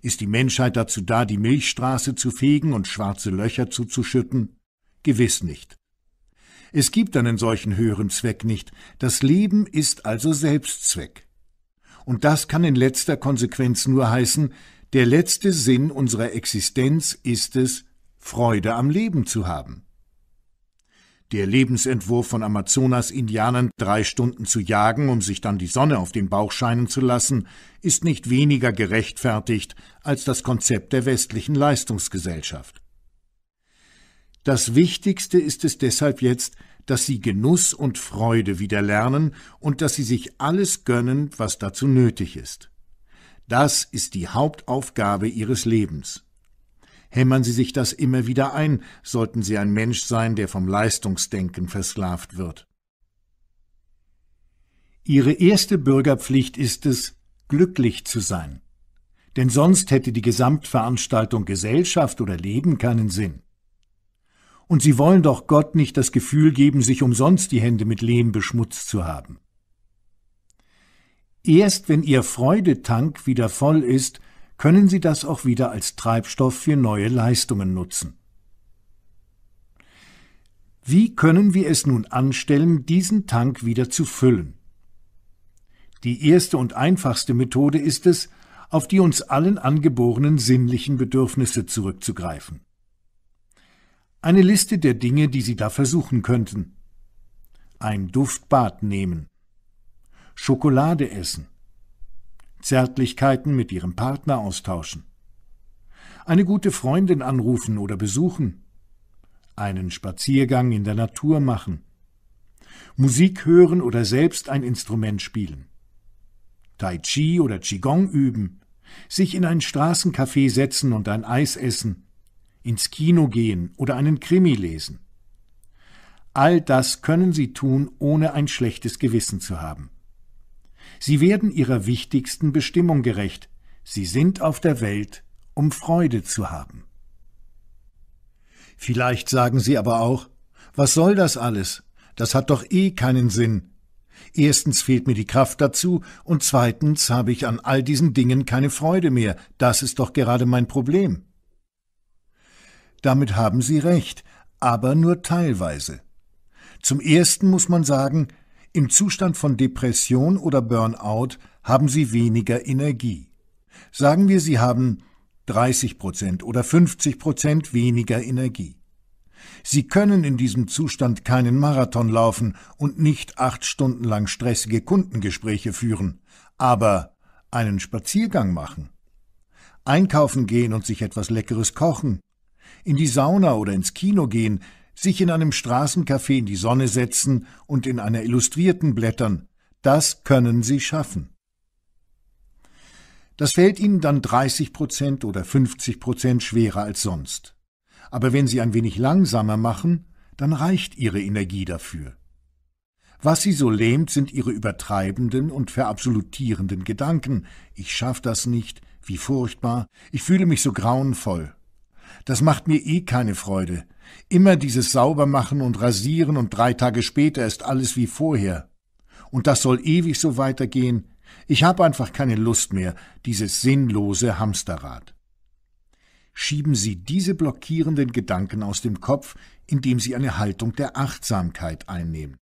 Ist die Menschheit dazu da, die Milchstraße zu fegen und schwarze Löcher zuzuschütten? Gewiss nicht. Es gibt einen solchen höheren Zweck nicht. Das Leben ist also Selbstzweck. Und das kann in letzter Konsequenz nur heißen, der letzte Sinn unserer Existenz ist es, Freude am Leben zu haben. Der Lebensentwurf von Amazonas-Indianern, drei Stunden zu jagen, um sich dann die Sonne auf den Bauch scheinen zu lassen, ist nicht weniger gerechtfertigt als das Konzept der westlichen Leistungsgesellschaft. Das Wichtigste ist es deshalb jetzt, dass sie Genuss und Freude wieder lernen und dass sie sich alles gönnen, was dazu nötig ist. Das ist die Hauptaufgabe ihres Lebens. Hämmern Sie sich das immer wieder ein, sollten Sie ein Mensch sein, der vom Leistungsdenken versklavt wird. Ihre erste Bürgerpflicht ist es, glücklich zu sein. Denn sonst hätte die Gesamtveranstaltung Gesellschaft oder Leben keinen Sinn. Und Sie wollen doch Gott nicht das Gefühl geben, sich umsonst die Hände mit Lehm beschmutzt zu haben. Erst wenn Ihr Freudetank wieder voll ist, können sie das auch wieder als Treibstoff für neue Leistungen nutzen. Wie können wir es nun anstellen, diesen Tank wieder zu füllen? Die erste und einfachste Methode ist es, auf die uns allen angeborenen sinnlichen Bedürfnisse zurückzugreifen. Eine Liste der Dinge, die Sie da versuchen könnten. Ein Duftbad nehmen. Schokolade essen. Zärtlichkeiten mit ihrem Partner austauschen, eine gute Freundin anrufen oder besuchen, einen Spaziergang in der Natur machen, Musik hören oder selbst ein Instrument spielen, Tai Chi oder Qigong üben, sich in ein Straßencafé setzen und ein Eis essen, ins Kino gehen oder einen Krimi lesen. All das können sie tun, ohne ein schlechtes Gewissen zu haben. Sie werden ihrer wichtigsten Bestimmung gerecht. Sie sind auf der Welt, um Freude zu haben. Vielleicht sagen Sie aber auch, was soll das alles? Das hat doch eh keinen Sinn. Erstens fehlt mir die Kraft dazu und zweitens habe ich an all diesen Dingen keine Freude mehr. Das ist doch gerade mein Problem. Damit haben Sie recht, aber nur teilweise. Zum Ersten muss man sagen, im Zustand von Depression oder Burnout haben Sie weniger Energie. Sagen wir, Sie haben 30 Prozent oder 50 Prozent weniger Energie. Sie können in diesem Zustand keinen Marathon laufen und nicht acht Stunden lang stressige Kundengespräche führen, aber einen Spaziergang machen, einkaufen gehen und sich etwas Leckeres kochen, in die Sauna oder ins Kino gehen, sich in einem Straßencafé in die Sonne setzen und in einer Illustrierten blättern, das können Sie schaffen. Das fällt Ihnen dann 30 Prozent oder 50 Prozent schwerer als sonst. Aber wenn Sie ein wenig langsamer machen, dann reicht Ihre Energie dafür. Was Sie so lähmt, sind Ihre übertreibenden und verabsolutierenden Gedanken. Ich schaff das nicht, wie furchtbar, ich fühle mich so grauenvoll. Das macht mir eh keine Freude, Immer dieses Saubermachen und Rasieren und drei Tage später ist alles wie vorher. Und das soll ewig so weitergehen. Ich habe einfach keine Lust mehr, dieses sinnlose Hamsterrad. Schieben Sie diese blockierenden Gedanken aus dem Kopf, indem Sie eine Haltung der Achtsamkeit einnehmen.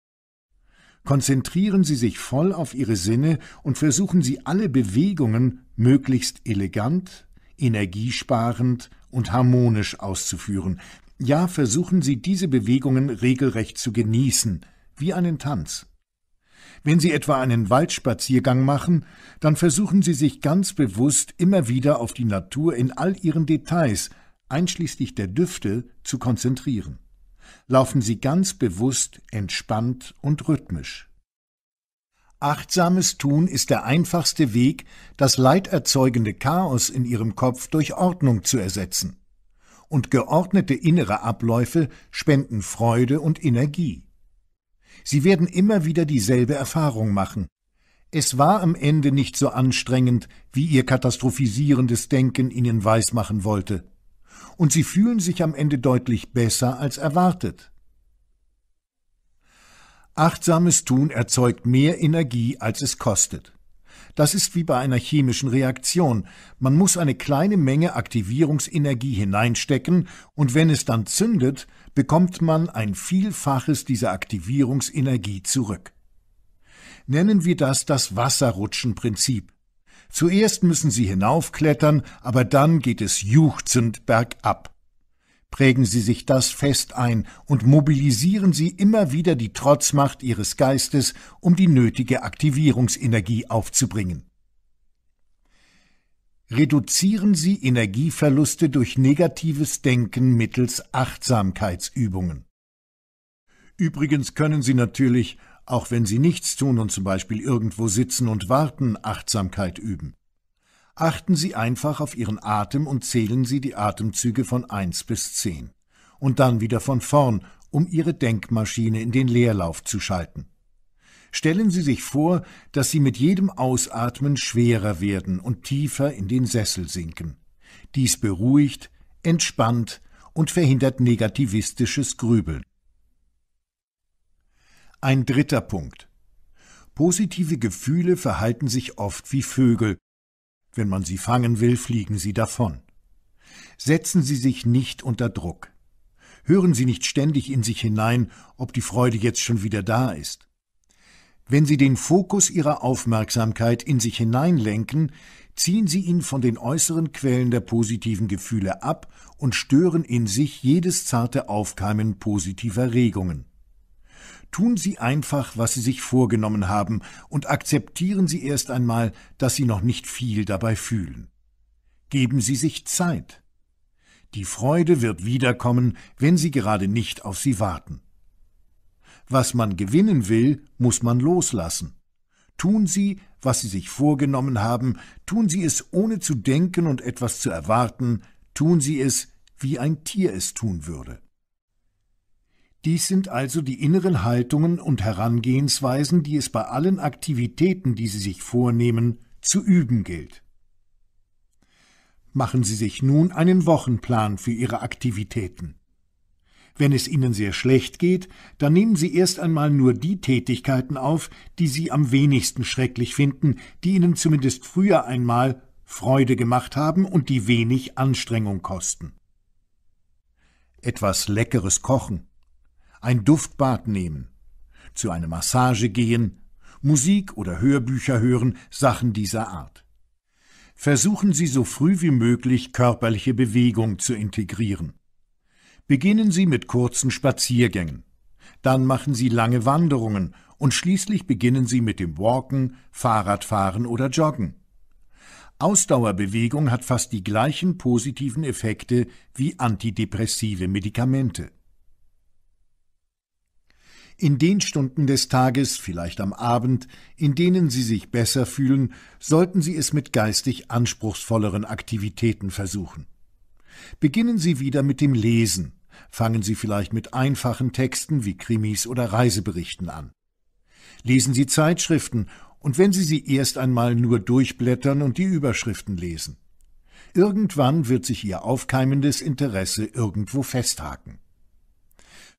Konzentrieren Sie sich voll auf Ihre Sinne und versuchen Sie alle Bewegungen möglichst elegant, energiesparend und harmonisch auszuführen, ja, versuchen Sie diese Bewegungen regelrecht zu genießen, wie einen Tanz. Wenn Sie etwa einen Waldspaziergang machen, dann versuchen Sie sich ganz bewusst immer wieder auf die Natur in all ihren Details, einschließlich der Düfte, zu konzentrieren. Laufen Sie ganz bewusst, entspannt und rhythmisch. Achtsames Tun ist der einfachste Weg, das leiderzeugende Chaos in Ihrem Kopf durch Ordnung zu ersetzen und geordnete innere Abläufe spenden Freude und Energie. Sie werden immer wieder dieselbe Erfahrung machen. Es war am Ende nicht so anstrengend, wie ihr katastrophisierendes Denken ihnen weismachen wollte. Und sie fühlen sich am Ende deutlich besser als erwartet. Achtsames Tun erzeugt mehr Energie, als es kostet. Das ist wie bei einer chemischen Reaktion. Man muss eine kleine Menge Aktivierungsenergie hineinstecken und wenn es dann zündet, bekommt man ein Vielfaches dieser Aktivierungsenergie zurück. Nennen wir das das Wasserrutschenprinzip. Zuerst müssen sie hinaufklettern, aber dann geht es juchzend bergab. Prägen Sie sich das fest ein und mobilisieren Sie immer wieder die Trotzmacht Ihres Geistes, um die nötige Aktivierungsenergie aufzubringen. Reduzieren Sie Energieverluste durch negatives Denken mittels Achtsamkeitsübungen. Übrigens können Sie natürlich, auch wenn Sie nichts tun und zum Beispiel irgendwo sitzen und warten, Achtsamkeit üben. Achten Sie einfach auf Ihren Atem und zählen Sie die Atemzüge von 1 bis 10. Und dann wieder von vorn, um Ihre Denkmaschine in den Leerlauf zu schalten. Stellen Sie sich vor, dass Sie mit jedem Ausatmen schwerer werden und tiefer in den Sessel sinken. Dies beruhigt, entspannt und verhindert negativistisches Grübeln. Ein dritter Punkt. Positive Gefühle verhalten sich oft wie Vögel wenn man sie fangen will, fliegen sie davon. Setzen Sie sich nicht unter Druck. Hören Sie nicht ständig in sich hinein, ob die Freude jetzt schon wieder da ist. Wenn Sie den Fokus Ihrer Aufmerksamkeit in sich hineinlenken, ziehen Sie ihn von den äußeren Quellen der positiven Gefühle ab und stören in sich jedes zarte Aufkeimen positiver Regungen. Tun Sie einfach, was Sie sich vorgenommen haben, und akzeptieren Sie erst einmal, dass Sie noch nicht viel dabei fühlen. Geben Sie sich Zeit. Die Freude wird wiederkommen, wenn Sie gerade nicht auf sie warten. Was man gewinnen will, muss man loslassen. Tun Sie, was Sie sich vorgenommen haben, tun Sie es ohne zu denken und etwas zu erwarten, tun Sie es, wie ein Tier es tun würde. Dies sind also die inneren Haltungen und Herangehensweisen, die es bei allen Aktivitäten, die Sie sich vornehmen, zu üben gilt. Machen Sie sich nun einen Wochenplan für Ihre Aktivitäten. Wenn es Ihnen sehr schlecht geht, dann nehmen Sie erst einmal nur die Tätigkeiten auf, die Sie am wenigsten schrecklich finden, die Ihnen zumindest früher einmal Freude gemacht haben und die wenig Anstrengung kosten. Etwas leckeres Kochen, ein Duftbad nehmen, zu einer Massage gehen, Musik oder Hörbücher hören, Sachen dieser Art. Versuchen Sie so früh wie möglich körperliche Bewegung zu integrieren. Beginnen Sie mit kurzen Spaziergängen, dann machen Sie lange Wanderungen und schließlich beginnen Sie mit dem Walken, Fahrradfahren oder Joggen. Ausdauerbewegung hat fast die gleichen positiven Effekte wie antidepressive Medikamente. In den Stunden des Tages, vielleicht am Abend, in denen Sie sich besser fühlen, sollten Sie es mit geistig anspruchsvolleren Aktivitäten versuchen. Beginnen Sie wieder mit dem Lesen, fangen Sie vielleicht mit einfachen Texten wie Krimis oder Reiseberichten an. Lesen Sie Zeitschriften und wenn Sie sie erst einmal nur durchblättern und die Überschriften lesen. Irgendwann wird sich Ihr aufkeimendes Interesse irgendwo festhaken.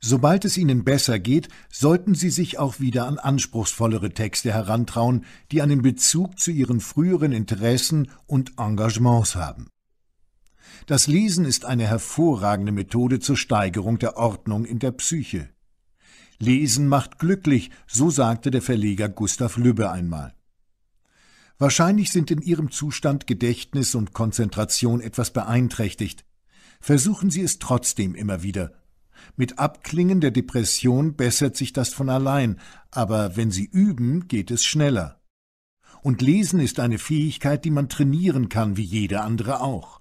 Sobald es ihnen besser geht, sollten sie sich auch wieder an anspruchsvollere Texte herantrauen, die einen Bezug zu ihren früheren Interessen und Engagements haben. Das Lesen ist eine hervorragende Methode zur Steigerung der Ordnung in der Psyche. Lesen macht glücklich, so sagte der Verleger Gustav Lübbe einmal. Wahrscheinlich sind in Ihrem Zustand Gedächtnis und Konzentration etwas beeinträchtigt. Versuchen Sie es trotzdem immer wieder mit Abklingen der Depression bessert sich das von allein, aber wenn Sie üben, geht es schneller. Und Lesen ist eine Fähigkeit, die man trainieren kann, wie jede andere auch.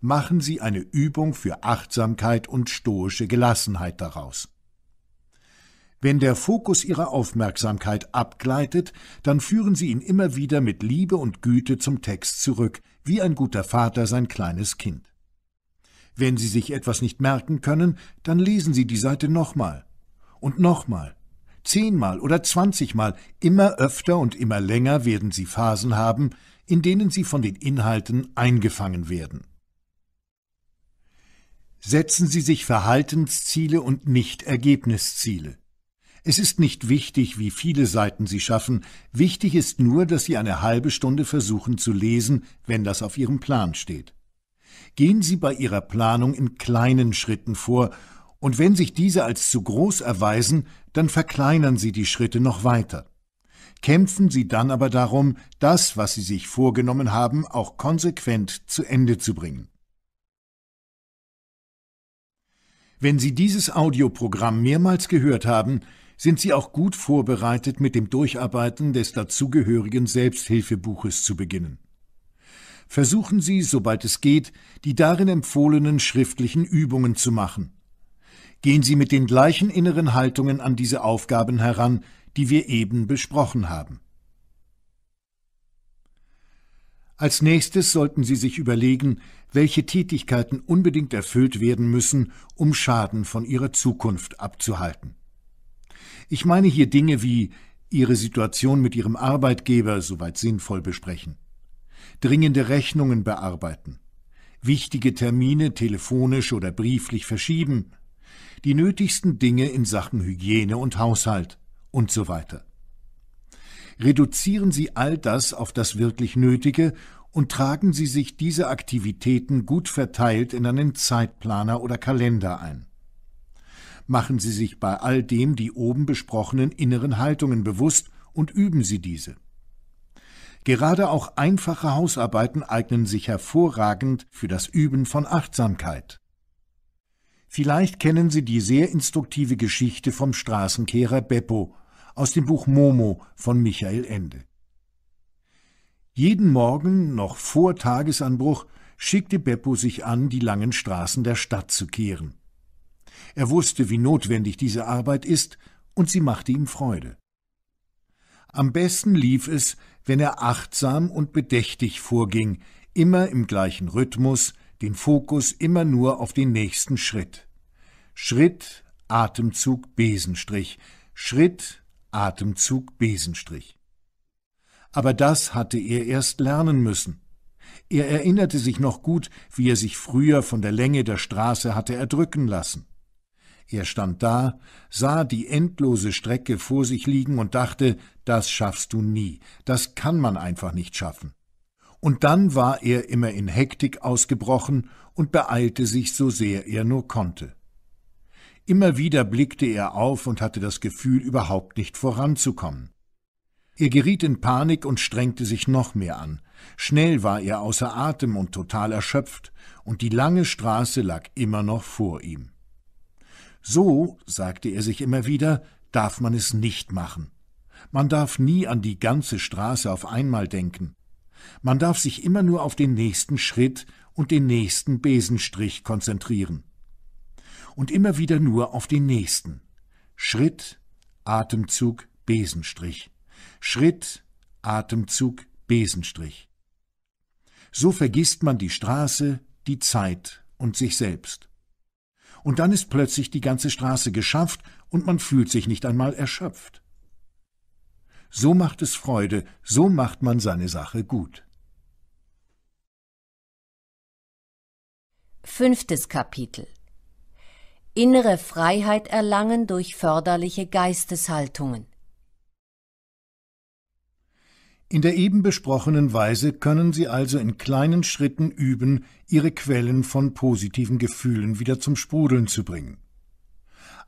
Machen Sie eine Übung für Achtsamkeit und stoische Gelassenheit daraus. Wenn der Fokus Ihrer Aufmerksamkeit abgleitet, dann führen Sie ihn immer wieder mit Liebe und Güte zum Text zurück, wie ein guter Vater sein kleines Kind. Wenn Sie sich etwas nicht merken können, dann lesen Sie die Seite nochmal und nochmal. Zehnmal oder zwanzigmal, immer öfter und immer länger werden Sie Phasen haben, in denen Sie von den Inhalten eingefangen werden. Setzen Sie sich Verhaltensziele und nicht Ergebnisziele. Es ist nicht wichtig, wie viele Seiten Sie schaffen, wichtig ist nur, dass Sie eine halbe Stunde versuchen zu lesen, wenn das auf Ihrem Plan steht gehen Sie bei Ihrer Planung in kleinen Schritten vor, und wenn sich diese als zu groß erweisen, dann verkleinern Sie die Schritte noch weiter. Kämpfen Sie dann aber darum, das, was Sie sich vorgenommen haben, auch konsequent zu Ende zu bringen. Wenn Sie dieses Audioprogramm mehrmals gehört haben, sind Sie auch gut vorbereitet, mit dem Durcharbeiten des dazugehörigen Selbsthilfebuches zu beginnen versuchen Sie, sobald es geht, die darin empfohlenen schriftlichen Übungen zu machen. Gehen Sie mit den gleichen inneren Haltungen an diese Aufgaben heran, die wir eben besprochen haben. Als nächstes sollten Sie sich überlegen, welche Tätigkeiten unbedingt erfüllt werden müssen, um Schaden von Ihrer Zukunft abzuhalten. Ich meine hier Dinge wie Ihre Situation mit Ihrem Arbeitgeber soweit sinnvoll besprechen dringende Rechnungen bearbeiten, wichtige Termine telefonisch oder brieflich verschieben, die nötigsten Dinge in Sachen Hygiene und Haushalt und so weiter. Reduzieren Sie all das auf das wirklich Nötige und tragen Sie sich diese Aktivitäten gut verteilt in einen Zeitplaner oder Kalender ein. Machen Sie sich bei all dem die oben besprochenen inneren Haltungen bewusst und üben Sie diese. Gerade auch einfache Hausarbeiten eignen sich hervorragend für das Üben von Achtsamkeit. Vielleicht kennen Sie die sehr instruktive Geschichte vom Straßenkehrer Beppo aus dem Buch Momo von Michael Ende. Jeden Morgen, noch vor Tagesanbruch, schickte Beppo sich an, die langen Straßen der Stadt zu kehren. Er wusste, wie notwendig diese Arbeit ist, und sie machte ihm Freude. Am besten lief es, wenn er achtsam und bedächtig vorging, immer im gleichen Rhythmus, den Fokus immer nur auf den nächsten Schritt. Schritt, Atemzug, Besenstrich, Schritt, Atemzug, Besenstrich. Aber das hatte er erst lernen müssen. Er erinnerte sich noch gut, wie er sich früher von der Länge der Straße hatte erdrücken lassen. Er stand da, sah die endlose Strecke vor sich liegen und dachte, das schaffst du nie, das kann man einfach nicht schaffen. Und dann war er immer in Hektik ausgebrochen und beeilte sich so sehr er nur konnte. Immer wieder blickte er auf und hatte das Gefühl, überhaupt nicht voranzukommen. Er geriet in Panik und strengte sich noch mehr an. Schnell war er außer Atem und total erschöpft, und die lange Straße lag immer noch vor ihm. So, sagte er sich immer wieder, darf man es nicht machen. Man darf nie an die ganze Straße auf einmal denken. Man darf sich immer nur auf den nächsten Schritt und den nächsten Besenstrich konzentrieren. Und immer wieder nur auf den nächsten. Schritt, Atemzug, Besenstrich. Schritt, Atemzug, Besenstrich. So vergisst man die Straße, die Zeit und sich selbst und dann ist plötzlich die ganze Straße geschafft und man fühlt sich nicht einmal erschöpft. So macht es Freude, so macht man seine Sache gut. Fünftes Kapitel Innere Freiheit erlangen durch förderliche Geisteshaltungen in der eben besprochenen Weise können Sie also in kleinen Schritten üben, Ihre Quellen von positiven Gefühlen wieder zum Sprudeln zu bringen.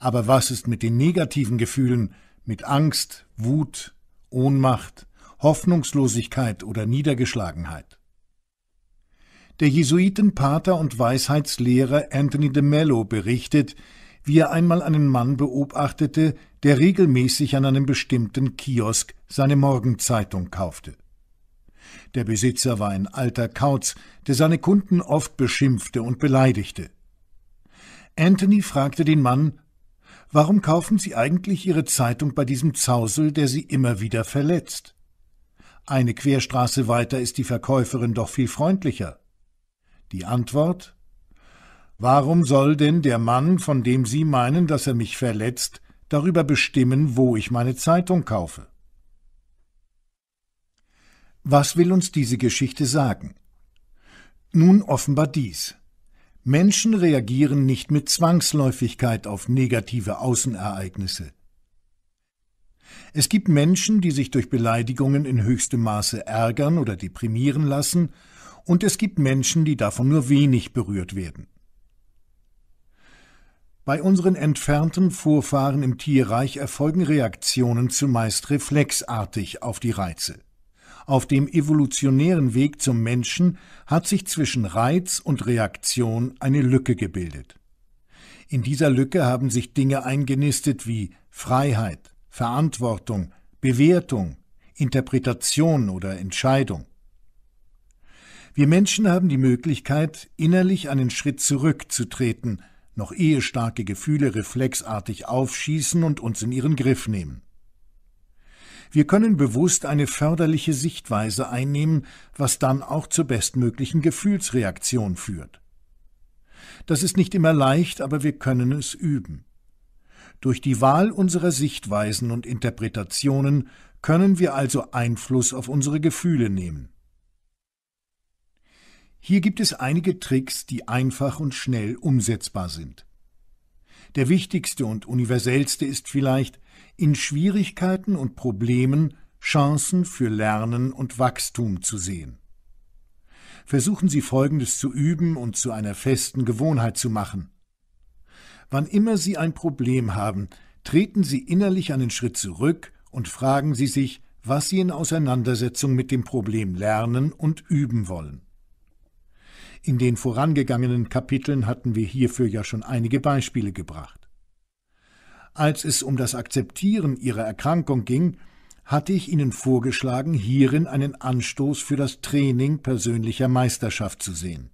Aber was ist mit den negativen Gefühlen, mit Angst, Wut, Ohnmacht, Hoffnungslosigkeit oder Niedergeschlagenheit? Der Jesuitenpater und Weisheitslehrer Anthony de Mello berichtet, wie er einmal einen Mann beobachtete, der regelmäßig an einem bestimmten Kiosk seine Morgenzeitung kaufte. Der Besitzer war ein alter Kauz, der seine Kunden oft beschimpfte und beleidigte. Anthony fragte den Mann, Warum kaufen Sie eigentlich Ihre Zeitung bei diesem Zausel, der Sie immer wieder verletzt? Eine Querstraße weiter ist die Verkäuferin doch viel freundlicher. Die Antwort Warum soll denn der Mann, von dem Sie meinen, dass er mich verletzt, darüber bestimmen, wo ich meine Zeitung kaufe? Was will uns diese Geschichte sagen? Nun offenbar dies. Menschen reagieren nicht mit Zwangsläufigkeit auf negative Außenereignisse. Es gibt Menschen, die sich durch Beleidigungen in höchstem Maße ärgern oder deprimieren lassen, und es gibt Menschen, die davon nur wenig berührt werden. Bei unseren entfernten Vorfahren im Tierreich erfolgen Reaktionen zumeist reflexartig auf die Reize. Auf dem evolutionären Weg zum Menschen hat sich zwischen Reiz und Reaktion eine Lücke gebildet. In dieser Lücke haben sich Dinge eingenistet wie Freiheit, Verantwortung, Bewertung, Interpretation oder Entscheidung. Wir Menschen haben die Möglichkeit, innerlich einen Schritt zurückzutreten noch ehestarke Gefühle reflexartig aufschießen und uns in ihren Griff nehmen. Wir können bewusst eine förderliche Sichtweise einnehmen, was dann auch zur bestmöglichen Gefühlsreaktion führt. Das ist nicht immer leicht, aber wir können es üben. Durch die Wahl unserer Sichtweisen und Interpretationen können wir also Einfluss auf unsere Gefühle nehmen. Hier gibt es einige Tricks, die einfach und schnell umsetzbar sind. Der wichtigste und universellste ist vielleicht, in Schwierigkeiten und Problemen Chancen für Lernen und Wachstum zu sehen. Versuchen Sie Folgendes zu üben und zu einer festen Gewohnheit zu machen. Wann immer Sie ein Problem haben, treten Sie innerlich einen Schritt zurück und fragen Sie sich, was Sie in Auseinandersetzung mit dem Problem lernen und üben wollen. In den vorangegangenen Kapiteln hatten wir hierfür ja schon einige Beispiele gebracht. Als es um das Akzeptieren ihrer Erkrankung ging, hatte ich Ihnen vorgeschlagen, hierin einen Anstoß für das Training persönlicher Meisterschaft zu sehen.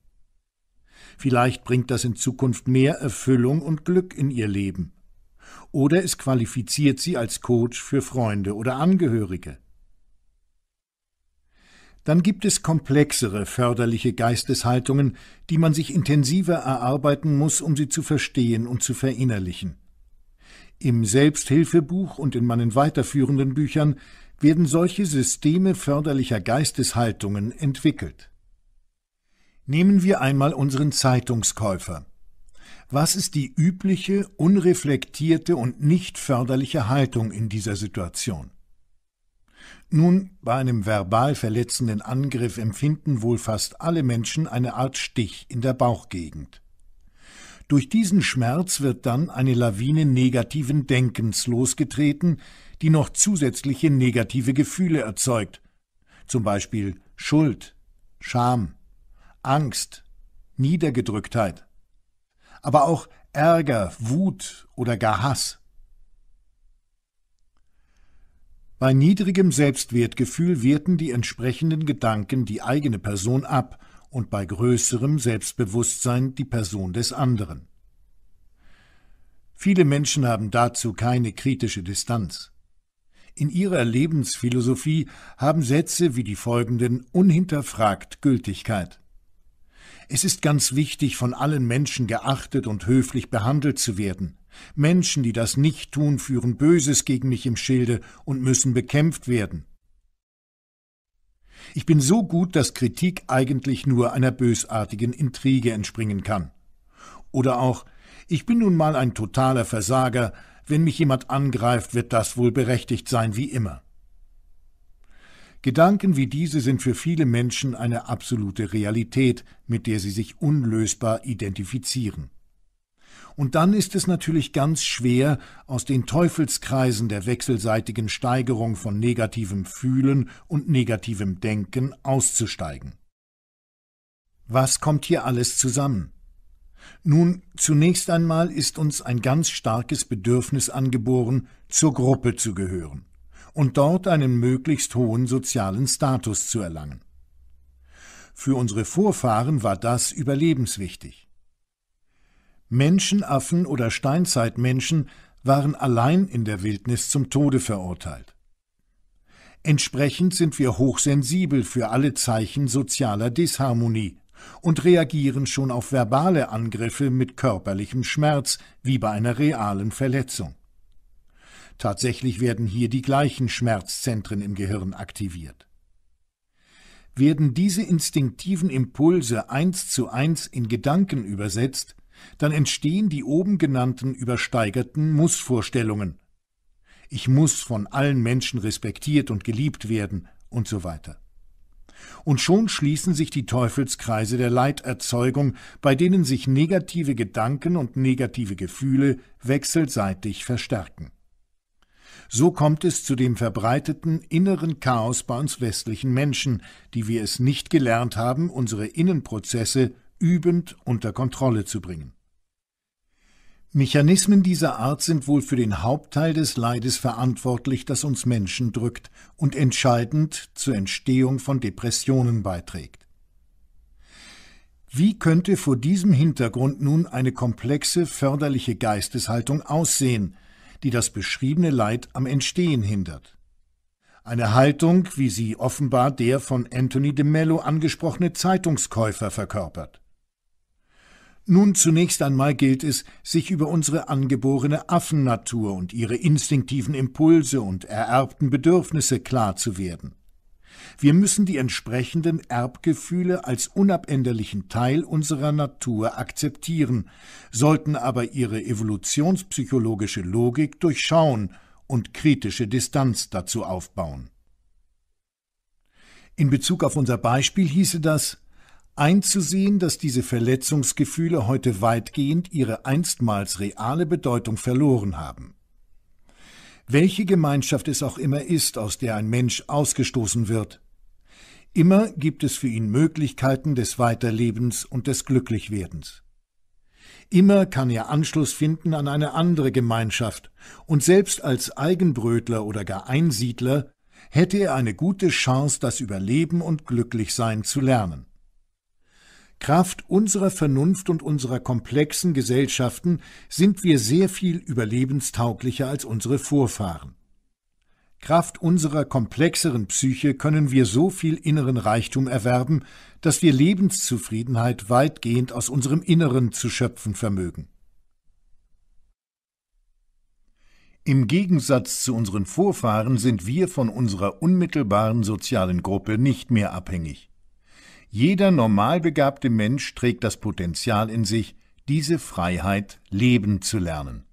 Vielleicht bringt das in Zukunft mehr Erfüllung und Glück in Ihr Leben. Oder es qualifiziert Sie als Coach für Freunde oder Angehörige dann gibt es komplexere förderliche Geisteshaltungen, die man sich intensiver erarbeiten muss, um sie zu verstehen und zu verinnerlichen. Im Selbsthilfebuch und in meinen weiterführenden Büchern werden solche Systeme förderlicher Geisteshaltungen entwickelt. Nehmen wir einmal unseren Zeitungskäufer. Was ist die übliche, unreflektierte und nicht förderliche Haltung in dieser Situation? Nun, bei einem verbal verletzenden Angriff empfinden wohl fast alle Menschen eine Art Stich in der Bauchgegend. Durch diesen Schmerz wird dann eine Lawine negativen Denkens losgetreten, die noch zusätzliche negative Gefühle erzeugt, zum Beispiel Schuld, Scham, Angst, Niedergedrücktheit, aber auch Ärger, Wut oder gar Hass. Bei niedrigem Selbstwertgefühl wehrten die entsprechenden Gedanken die eigene Person ab und bei größerem Selbstbewusstsein die Person des anderen. Viele Menschen haben dazu keine kritische Distanz. In ihrer Lebensphilosophie haben Sätze wie die folgenden unhinterfragt Gültigkeit. Es ist ganz wichtig, von allen Menschen geachtet und höflich behandelt zu werden. Menschen, die das nicht tun, führen Böses gegen mich im Schilde und müssen bekämpft werden. Ich bin so gut, dass Kritik eigentlich nur einer bösartigen Intrige entspringen kann. Oder auch, ich bin nun mal ein totaler Versager, wenn mich jemand angreift, wird das wohl berechtigt sein wie immer. Gedanken wie diese sind für viele Menschen eine absolute Realität, mit der sie sich unlösbar identifizieren. Und dann ist es natürlich ganz schwer, aus den Teufelskreisen der wechselseitigen Steigerung von negativem Fühlen und negativem Denken auszusteigen. Was kommt hier alles zusammen? Nun, zunächst einmal ist uns ein ganz starkes Bedürfnis angeboren, zur Gruppe zu gehören und dort einen möglichst hohen sozialen Status zu erlangen. Für unsere Vorfahren war das überlebenswichtig. Menschenaffen oder Steinzeitmenschen waren allein in der Wildnis zum Tode verurteilt. Entsprechend sind wir hochsensibel für alle Zeichen sozialer Disharmonie und reagieren schon auf verbale Angriffe mit körperlichem Schmerz wie bei einer realen Verletzung. Tatsächlich werden hier die gleichen Schmerzzentren im Gehirn aktiviert. Werden diese instinktiven Impulse eins zu eins in Gedanken übersetzt, dann entstehen die oben genannten übersteigerten Mussvorstellungen. Ich muss von allen Menschen respektiert und geliebt werden und so weiter. Und schon schließen sich die Teufelskreise der Leiterzeugung, bei denen sich negative Gedanken und negative Gefühle wechselseitig verstärken. So kommt es zu dem verbreiteten inneren Chaos bei uns westlichen Menschen, die wir es nicht gelernt haben, unsere Innenprozesse übend unter Kontrolle zu bringen. Mechanismen dieser Art sind wohl für den Hauptteil des Leides verantwortlich, das uns Menschen drückt und entscheidend zur Entstehung von Depressionen beiträgt. Wie könnte vor diesem Hintergrund nun eine komplexe förderliche Geisteshaltung aussehen, die das beschriebene Leid am Entstehen hindert? Eine Haltung, wie sie offenbar der von Anthony de Mello angesprochene Zeitungskäufer verkörpert. Nun zunächst einmal gilt es, sich über unsere angeborene Affennatur und ihre instinktiven Impulse und ererbten Bedürfnisse klar zu werden. Wir müssen die entsprechenden Erbgefühle als unabänderlichen Teil unserer Natur akzeptieren, sollten aber ihre evolutionspsychologische Logik durchschauen und kritische Distanz dazu aufbauen. In Bezug auf unser Beispiel hieße das einzusehen, dass diese Verletzungsgefühle heute weitgehend ihre einstmals reale Bedeutung verloren haben. Welche Gemeinschaft es auch immer ist, aus der ein Mensch ausgestoßen wird, immer gibt es für ihn Möglichkeiten des Weiterlebens und des Glücklichwerdens. Immer kann er Anschluss finden an eine andere Gemeinschaft, und selbst als Eigenbrötler oder gar Einsiedler hätte er eine gute Chance, das Überleben und Glücklichsein zu lernen. Kraft unserer Vernunft und unserer komplexen Gesellschaften sind wir sehr viel überlebenstauglicher als unsere Vorfahren. Kraft unserer komplexeren Psyche können wir so viel inneren Reichtum erwerben, dass wir Lebenszufriedenheit weitgehend aus unserem Inneren zu schöpfen vermögen. Im Gegensatz zu unseren Vorfahren sind wir von unserer unmittelbaren sozialen Gruppe nicht mehr abhängig. Jeder normal begabte Mensch trägt das Potenzial in sich, diese Freiheit leben zu lernen.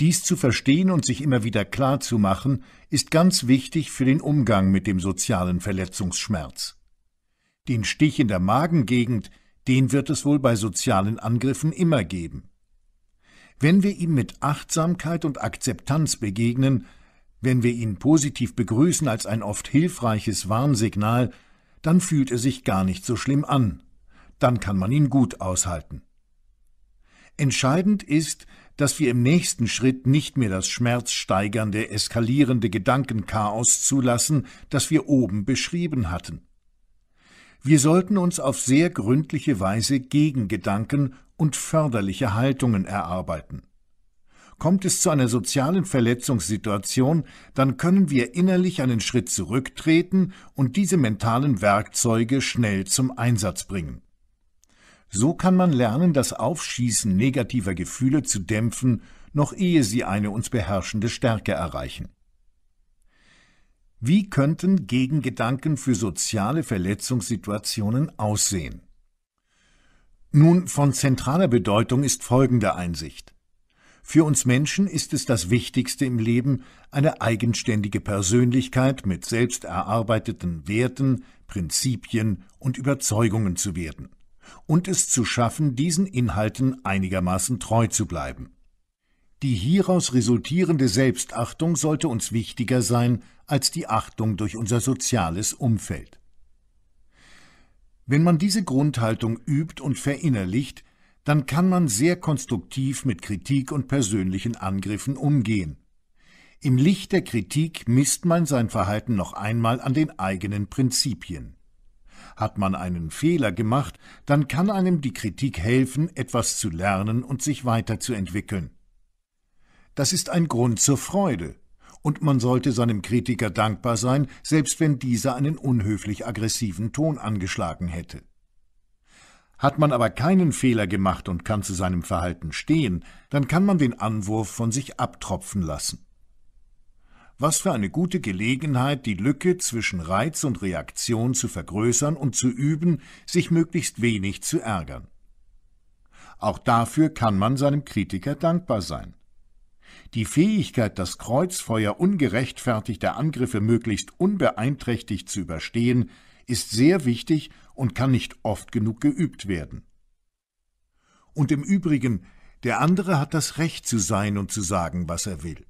Dies zu verstehen und sich immer wieder klar zu machen, ist ganz wichtig für den Umgang mit dem sozialen Verletzungsschmerz. Den Stich in der Magengegend, den wird es wohl bei sozialen Angriffen immer geben. Wenn wir ihm mit Achtsamkeit und Akzeptanz begegnen, wenn wir ihn positiv begrüßen als ein oft hilfreiches Warnsignal, dann fühlt er sich gar nicht so schlimm an. Dann kann man ihn gut aushalten. Entscheidend ist, dass wir im nächsten Schritt nicht mehr das schmerzsteigernde, eskalierende Gedankenchaos zulassen, das wir oben beschrieben hatten. Wir sollten uns auf sehr gründliche Weise Gegengedanken und förderliche Haltungen erarbeiten. Kommt es zu einer sozialen Verletzungssituation, dann können wir innerlich einen Schritt zurücktreten und diese mentalen Werkzeuge schnell zum Einsatz bringen. So kann man lernen, das Aufschießen negativer Gefühle zu dämpfen, noch ehe sie eine uns beherrschende Stärke erreichen. Wie könnten Gegengedanken für soziale Verletzungssituationen aussehen? Nun, von zentraler Bedeutung ist folgende Einsicht. Für uns Menschen ist es das Wichtigste im Leben, eine eigenständige Persönlichkeit mit selbst erarbeiteten Werten, Prinzipien und Überzeugungen zu werden und es zu schaffen, diesen Inhalten einigermaßen treu zu bleiben. Die hieraus resultierende Selbstachtung sollte uns wichtiger sein als die Achtung durch unser soziales Umfeld. Wenn man diese Grundhaltung übt und verinnerlicht, dann kann man sehr konstruktiv mit Kritik und persönlichen Angriffen umgehen. Im Licht der Kritik misst man sein Verhalten noch einmal an den eigenen Prinzipien. Hat man einen Fehler gemacht, dann kann einem die Kritik helfen, etwas zu lernen und sich weiterzuentwickeln. Das ist ein Grund zur Freude, und man sollte seinem Kritiker dankbar sein, selbst wenn dieser einen unhöflich aggressiven Ton angeschlagen hätte. Hat man aber keinen Fehler gemacht und kann zu seinem Verhalten stehen, dann kann man den Anwurf von sich abtropfen lassen. Was für eine gute Gelegenheit, die Lücke zwischen Reiz und Reaktion zu vergrößern und zu üben, sich möglichst wenig zu ärgern. Auch dafür kann man seinem Kritiker dankbar sein. Die Fähigkeit, das Kreuzfeuer ungerechtfertigter Angriffe möglichst unbeeinträchtigt zu überstehen, ist sehr wichtig und kann nicht oft genug geübt werden. Und im Übrigen, der andere hat das Recht zu sein und zu sagen, was er will.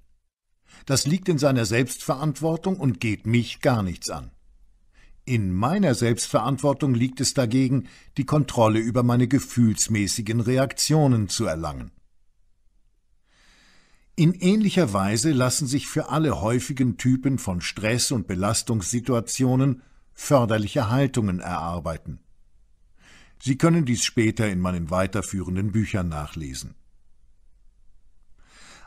Das liegt in seiner Selbstverantwortung und geht mich gar nichts an. In meiner Selbstverantwortung liegt es dagegen, die Kontrolle über meine gefühlsmäßigen Reaktionen zu erlangen. In ähnlicher Weise lassen sich für alle häufigen Typen von Stress und Belastungssituationen förderliche Haltungen erarbeiten. Sie können dies später in meinen weiterführenden Büchern nachlesen.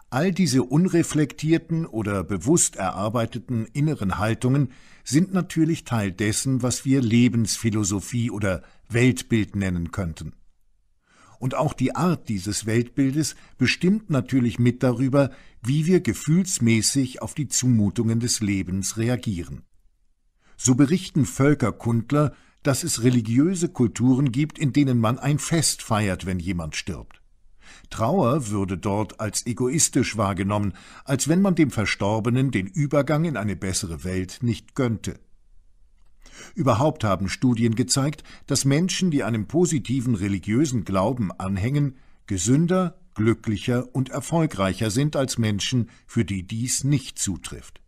All diese unreflektierten oder bewusst erarbeiteten inneren Haltungen sind natürlich Teil dessen, was wir Lebensphilosophie oder Weltbild nennen könnten. Und auch die Art dieses Weltbildes bestimmt natürlich mit darüber, wie wir gefühlsmäßig auf die Zumutungen des Lebens reagieren so berichten Völkerkundler, dass es religiöse Kulturen gibt, in denen man ein Fest feiert, wenn jemand stirbt. Trauer würde dort als egoistisch wahrgenommen, als wenn man dem Verstorbenen den Übergang in eine bessere Welt nicht gönnte. Überhaupt haben Studien gezeigt, dass Menschen, die einem positiven religiösen Glauben anhängen, gesünder, glücklicher und erfolgreicher sind als Menschen, für die dies nicht zutrifft.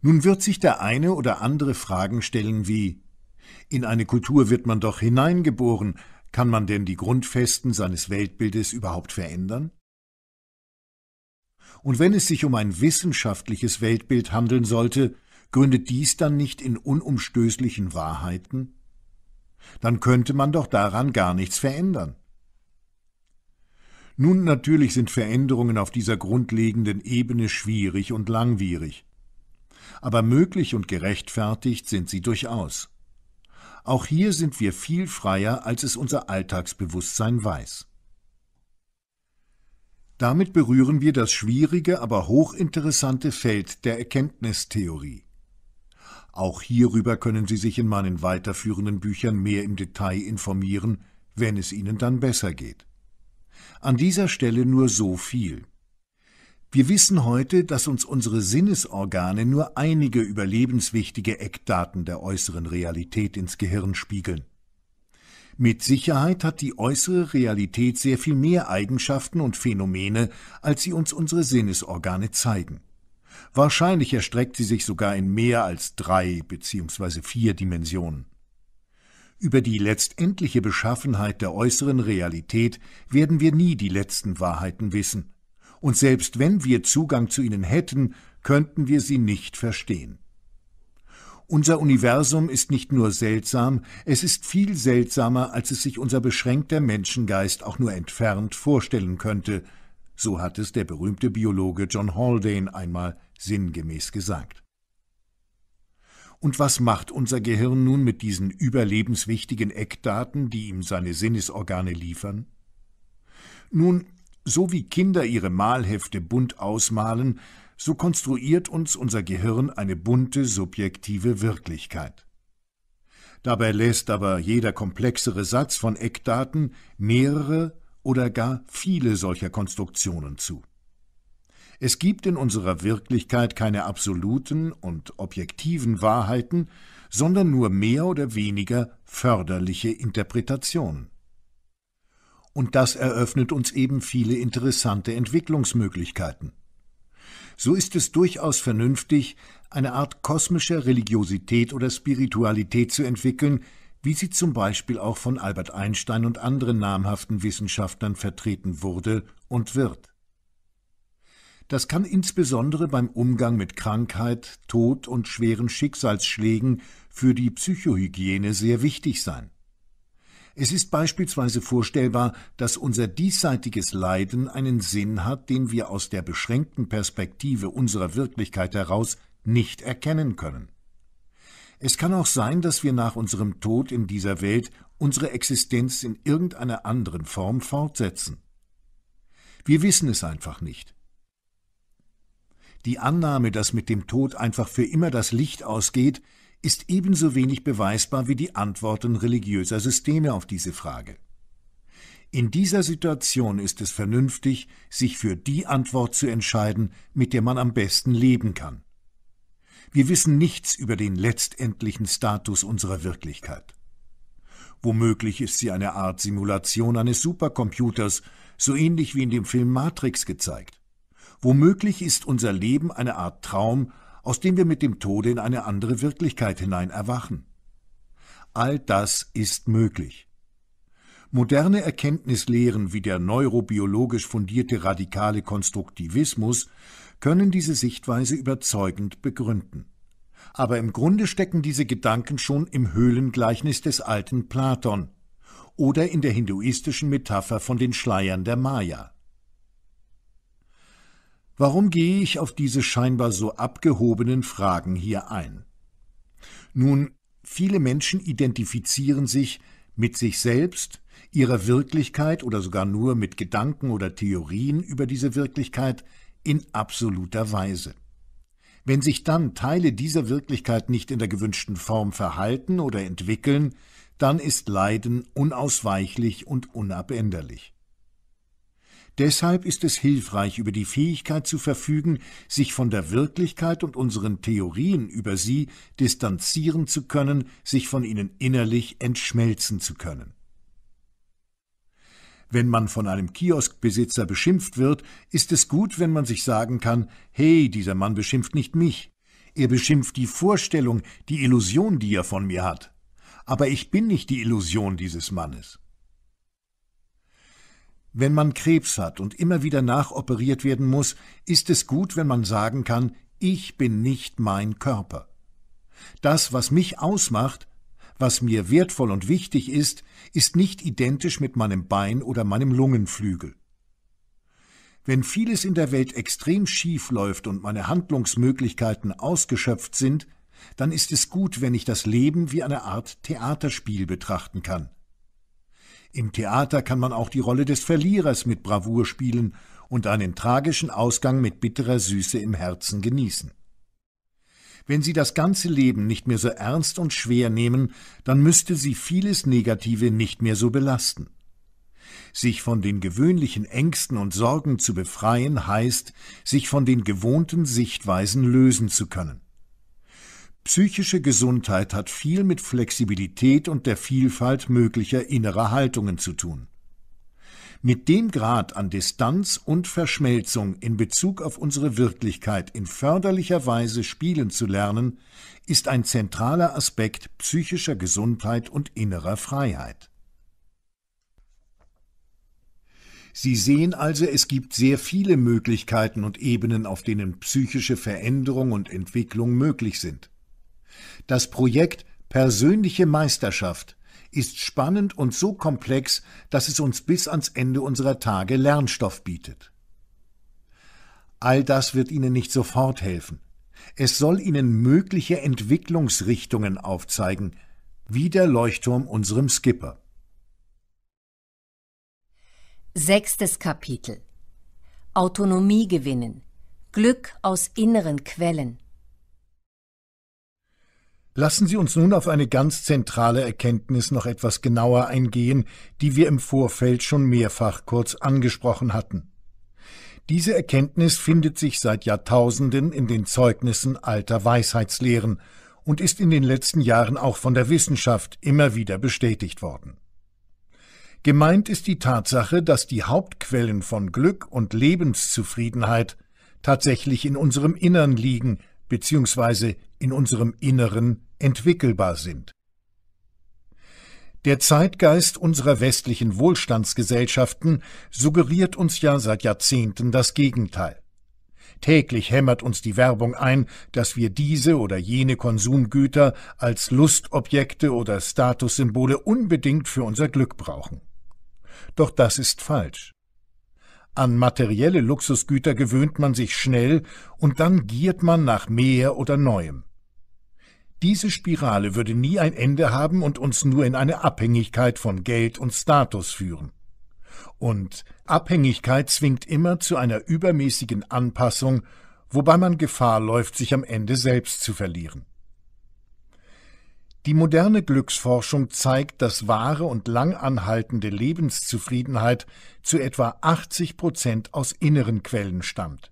Nun wird sich der eine oder andere Fragen stellen wie In eine Kultur wird man doch hineingeboren, kann man denn die Grundfesten seines Weltbildes überhaupt verändern? Und wenn es sich um ein wissenschaftliches Weltbild handeln sollte, gründet dies dann nicht in unumstößlichen Wahrheiten? Dann könnte man doch daran gar nichts verändern. Nun natürlich sind Veränderungen auf dieser grundlegenden Ebene schwierig und langwierig aber möglich und gerechtfertigt sind sie durchaus. Auch hier sind wir viel freier, als es unser Alltagsbewusstsein weiß. Damit berühren wir das schwierige, aber hochinteressante Feld der Erkenntnistheorie. Auch hierüber können Sie sich in meinen weiterführenden Büchern mehr im Detail informieren, wenn es Ihnen dann besser geht. An dieser Stelle nur so viel. Wir wissen heute, dass uns unsere Sinnesorgane nur einige überlebenswichtige Eckdaten der äußeren Realität ins Gehirn spiegeln. Mit Sicherheit hat die äußere Realität sehr viel mehr Eigenschaften und Phänomene, als sie uns unsere Sinnesorgane zeigen. Wahrscheinlich erstreckt sie sich sogar in mehr als drei bzw. vier Dimensionen. Über die letztendliche Beschaffenheit der äußeren Realität werden wir nie die letzten Wahrheiten wissen und selbst wenn wir Zugang zu ihnen hätten, könnten wir sie nicht verstehen. Unser Universum ist nicht nur seltsam, es ist viel seltsamer, als es sich unser beschränkter Menschengeist auch nur entfernt vorstellen könnte, so hat es der berühmte Biologe John Haldane einmal sinngemäß gesagt. Und was macht unser Gehirn nun mit diesen überlebenswichtigen Eckdaten, die ihm seine Sinnesorgane liefern? Nun, so wie Kinder ihre Malhefte bunt ausmalen, so konstruiert uns unser Gehirn eine bunte, subjektive Wirklichkeit. Dabei lässt aber jeder komplexere Satz von Eckdaten mehrere oder gar viele solcher Konstruktionen zu. Es gibt in unserer Wirklichkeit keine absoluten und objektiven Wahrheiten, sondern nur mehr oder weniger förderliche Interpretationen und das eröffnet uns eben viele interessante Entwicklungsmöglichkeiten. So ist es durchaus vernünftig, eine Art kosmischer Religiosität oder Spiritualität zu entwickeln, wie sie zum Beispiel auch von Albert Einstein und anderen namhaften Wissenschaftlern vertreten wurde und wird. Das kann insbesondere beim Umgang mit Krankheit, Tod und schweren Schicksalsschlägen für die Psychohygiene sehr wichtig sein. Es ist beispielsweise vorstellbar, dass unser diesseitiges Leiden einen Sinn hat, den wir aus der beschränkten Perspektive unserer Wirklichkeit heraus nicht erkennen können. Es kann auch sein, dass wir nach unserem Tod in dieser Welt unsere Existenz in irgendeiner anderen Form fortsetzen. Wir wissen es einfach nicht. Die Annahme, dass mit dem Tod einfach für immer das Licht ausgeht, ist ebenso wenig beweisbar wie die Antworten religiöser Systeme auf diese Frage. In dieser Situation ist es vernünftig, sich für die Antwort zu entscheiden, mit der man am besten leben kann. Wir wissen nichts über den letztendlichen Status unserer Wirklichkeit. Womöglich ist sie eine Art Simulation eines Supercomputers, so ähnlich wie in dem Film Matrix gezeigt. Womöglich ist unser Leben eine Art Traum, aus dem wir mit dem Tode in eine andere Wirklichkeit hinein erwachen. All das ist möglich. Moderne Erkenntnislehren wie der neurobiologisch fundierte radikale Konstruktivismus können diese Sichtweise überzeugend begründen. Aber im Grunde stecken diese Gedanken schon im Höhlengleichnis des alten Platon oder in der hinduistischen Metapher von den Schleiern der Maya. Warum gehe ich auf diese scheinbar so abgehobenen Fragen hier ein? Nun, viele Menschen identifizieren sich mit sich selbst, ihrer Wirklichkeit oder sogar nur mit Gedanken oder Theorien über diese Wirklichkeit in absoluter Weise. Wenn sich dann Teile dieser Wirklichkeit nicht in der gewünschten Form verhalten oder entwickeln, dann ist Leiden unausweichlich und unabänderlich. Deshalb ist es hilfreich, über die Fähigkeit zu verfügen, sich von der Wirklichkeit und unseren Theorien über sie distanzieren zu können, sich von ihnen innerlich entschmelzen zu können. Wenn man von einem Kioskbesitzer beschimpft wird, ist es gut, wenn man sich sagen kann, hey, dieser Mann beschimpft nicht mich. Er beschimpft die Vorstellung, die Illusion, die er von mir hat. Aber ich bin nicht die Illusion dieses Mannes. Wenn man Krebs hat und immer wieder nachoperiert werden muss, ist es gut, wenn man sagen kann, ich bin nicht mein Körper. Das, was mich ausmacht, was mir wertvoll und wichtig ist, ist nicht identisch mit meinem Bein oder meinem Lungenflügel. Wenn vieles in der Welt extrem schief läuft und meine Handlungsmöglichkeiten ausgeschöpft sind, dann ist es gut, wenn ich das Leben wie eine Art Theaterspiel betrachten kann. Im Theater kann man auch die Rolle des Verlierers mit Bravour spielen und einen tragischen Ausgang mit bitterer Süße im Herzen genießen. Wenn sie das ganze Leben nicht mehr so ernst und schwer nehmen, dann müsste sie vieles Negative nicht mehr so belasten. Sich von den gewöhnlichen Ängsten und Sorgen zu befreien heißt, sich von den gewohnten Sichtweisen lösen zu können. Psychische Gesundheit hat viel mit Flexibilität und der Vielfalt möglicher innerer Haltungen zu tun. Mit dem Grad an Distanz und Verschmelzung in Bezug auf unsere Wirklichkeit in förderlicher Weise spielen zu lernen, ist ein zentraler Aspekt psychischer Gesundheit und innerer Freiheit. Sie sehen also, es gibt sehr viele Möglichkeiten und Ebenen, auf denen psychische Veränderung und Entwicklung möglich sind. Das Projekt Persönliche Meisterschaft ist spannend und so komplex, dass es uns bis ans Ende unserer Tage Lernstoff bietet. All das wird Ihnen nicht sofort helfen. Es soll Ihnen mögliche Entwicklungsrichtungen aufzeigen, wie der Leuchtturm unserem Skipper. Sechstes Kapitel Autonomie gewinnen Glück aus inneren Quellen Lassen Sie uns nun auf eine ganz zentrale Erkenntnis noch etwas genauer eingehen, die wir im Vorfeld schon mehrfach kurz angesprochen hatten. Diese Erkenntnis findet sich seit Jahrtausenden in den Zeugnissen alter Weisheitslehren und ist in den letzten Jahren auch von der Wissenschaft immer wieder bestätigt worden. Gemeint ist die Tatsache, dass die Hauptquellen von Glück und Lebenszufriedenheit tatsächlich in unserem Innern liegen, beziehungsweise in unserem Inneren entwickelbar sind. Der Zeitgeist unserer westlichen Wohlstandsgesellschaften suggeriert uns ja seit Jahrzehnten das Gegenteil. Täglich hämmert uns die Werbung ein, dass wir diese oder jene Konsumgüter als Lustobjekte oder Statussymbole unbedingt für unser Glück brauchen. Doch das ist falsch. An materielle Luxusgüter gewöhnt man sich schnell und dann giert man nach mehr oder Neuem. Diese Spirale würde nie ein Ende haben und uns nur in eine Abhängigkeit von Geld und Status führen. Und Abhängigkeit zwingt immer zu einer übermäßigen Anpassung, wobei man Gefahr läuft, sich am Ende selbst zu verlieren. Die moderne Glücksforschung zeigt, dass wahre und langanhaltende Lebenszufriedenheit zu etwa 80 Prozent aus inneren Quellen stammt.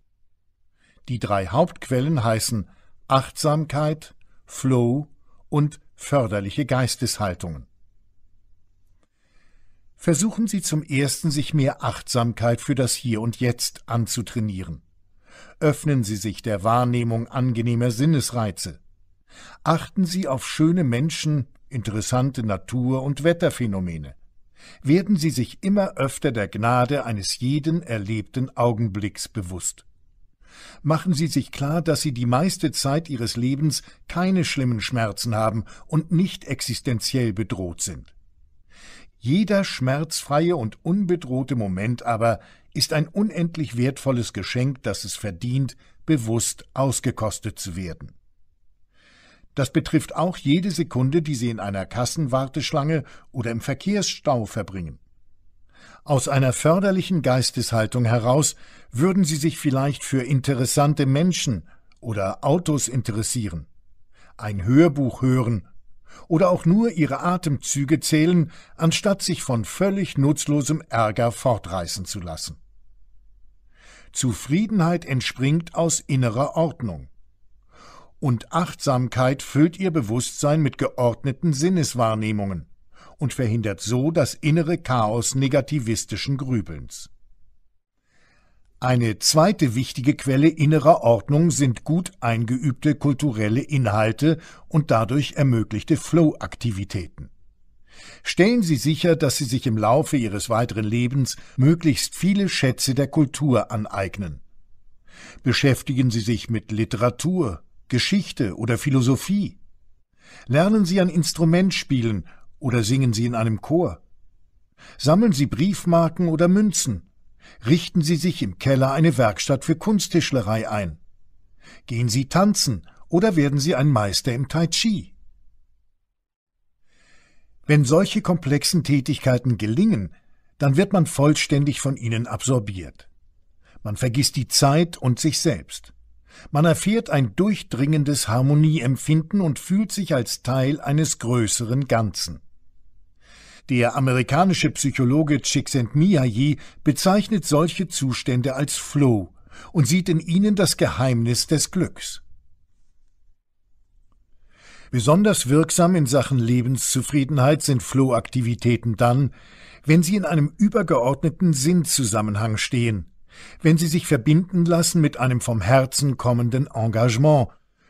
Die drei Hauptquellen heißen Achtsamkeit, Flow und förderliche Geisteshaltungen. Versuchen Sie zum Ersten, sich mehr Achtsamkeit für das Hier und Jetzt anzutrainieren. Öffnen Sie sich der Wahrnehmung angenehmer Sinnesreize. Achten Sie auf schöne Menschen, interessante Natur- und Wetterphänomene. Werden Sie sich immer öfter der Gnade eines jeden erlebten Augenblicks bewusst machen Sie sich klar, dass Sie die meiste Zeit Ihres Lebens keine schlimmen Schmerzen haben und nicht existenziell bedroht sind. Jeder schmerzfreie und unbedrohte Moment aber ist ein unendlich wertvolles Geschenk, das es verdient, bewusst ausgekostet zu werden. Das betrifft auch jede Sekunde, die Sie in einer Kassenwarteschlange oder im Verkehrsstau verbringen. Aus einer förderlichen Geisteshaltung heraus würden sie sich vielleicht für interessante Menschen oder Autos interessieren, ein Hörbuch hören oder auch nur ihre Atemzüge zählen, anstatt sich von völlig nutzlosem Ärger fortreißen zu lassen. Zufriedenheit entspringt aus innerer Ordnung. Und Achtsamkeit füllt ihr Bewusstsein mit geordneten Sinneswahrnehmungen und verhindert so das innere Chaos negativistischen Grübelns. Eine zweite wichtige Quelle innerer Ordnung sind gut eingeübte kulturelle Inhalte und dadurch ermöglichte Flow-Aktivitäten. Stellen Sie sicher, dass Sie sich im Laufe Ihres weiteren Lebens möglichst viele Schätze der Kultur aneignen. Beschäftigen Sie sich mit Literatur, Geschichte oder Philosophie. Lernen Sie ein Instrument spielen oder singen Sie in einem Chor? Sammeln Sie Briefmarken oder Münzen? Richten Sie sich im Keller eine Werkstatt für Kunsttischlerei ein? Gehen Sie tanzen oder werden Sie ein Meister im Tai Chi? Wenn solche komplexen Tätigkeiten gelingen, dann wird man vollständig von ihnen absorbiert. Man vergisst die Zeit und sich selbst. Man erfährt ein durchdringendes Harmonieempfinden und fühlt sich als Teil eines größeren Ganzen. Der amerikanische Psychologe Csikszentmihalyi bezeichnet solche Zustände als Flow und sieht in ihnen das Geheimnis des Glücks. Besonders wirksam in Sachen Lebenszufriedenheit sind Flow-Aktivitäten dann, wenn sie in einem übergeordneten Sinnzusammenhang stehen, wenn sie sich verbinden lassen mit einem vom Herzen kommenden Engagement,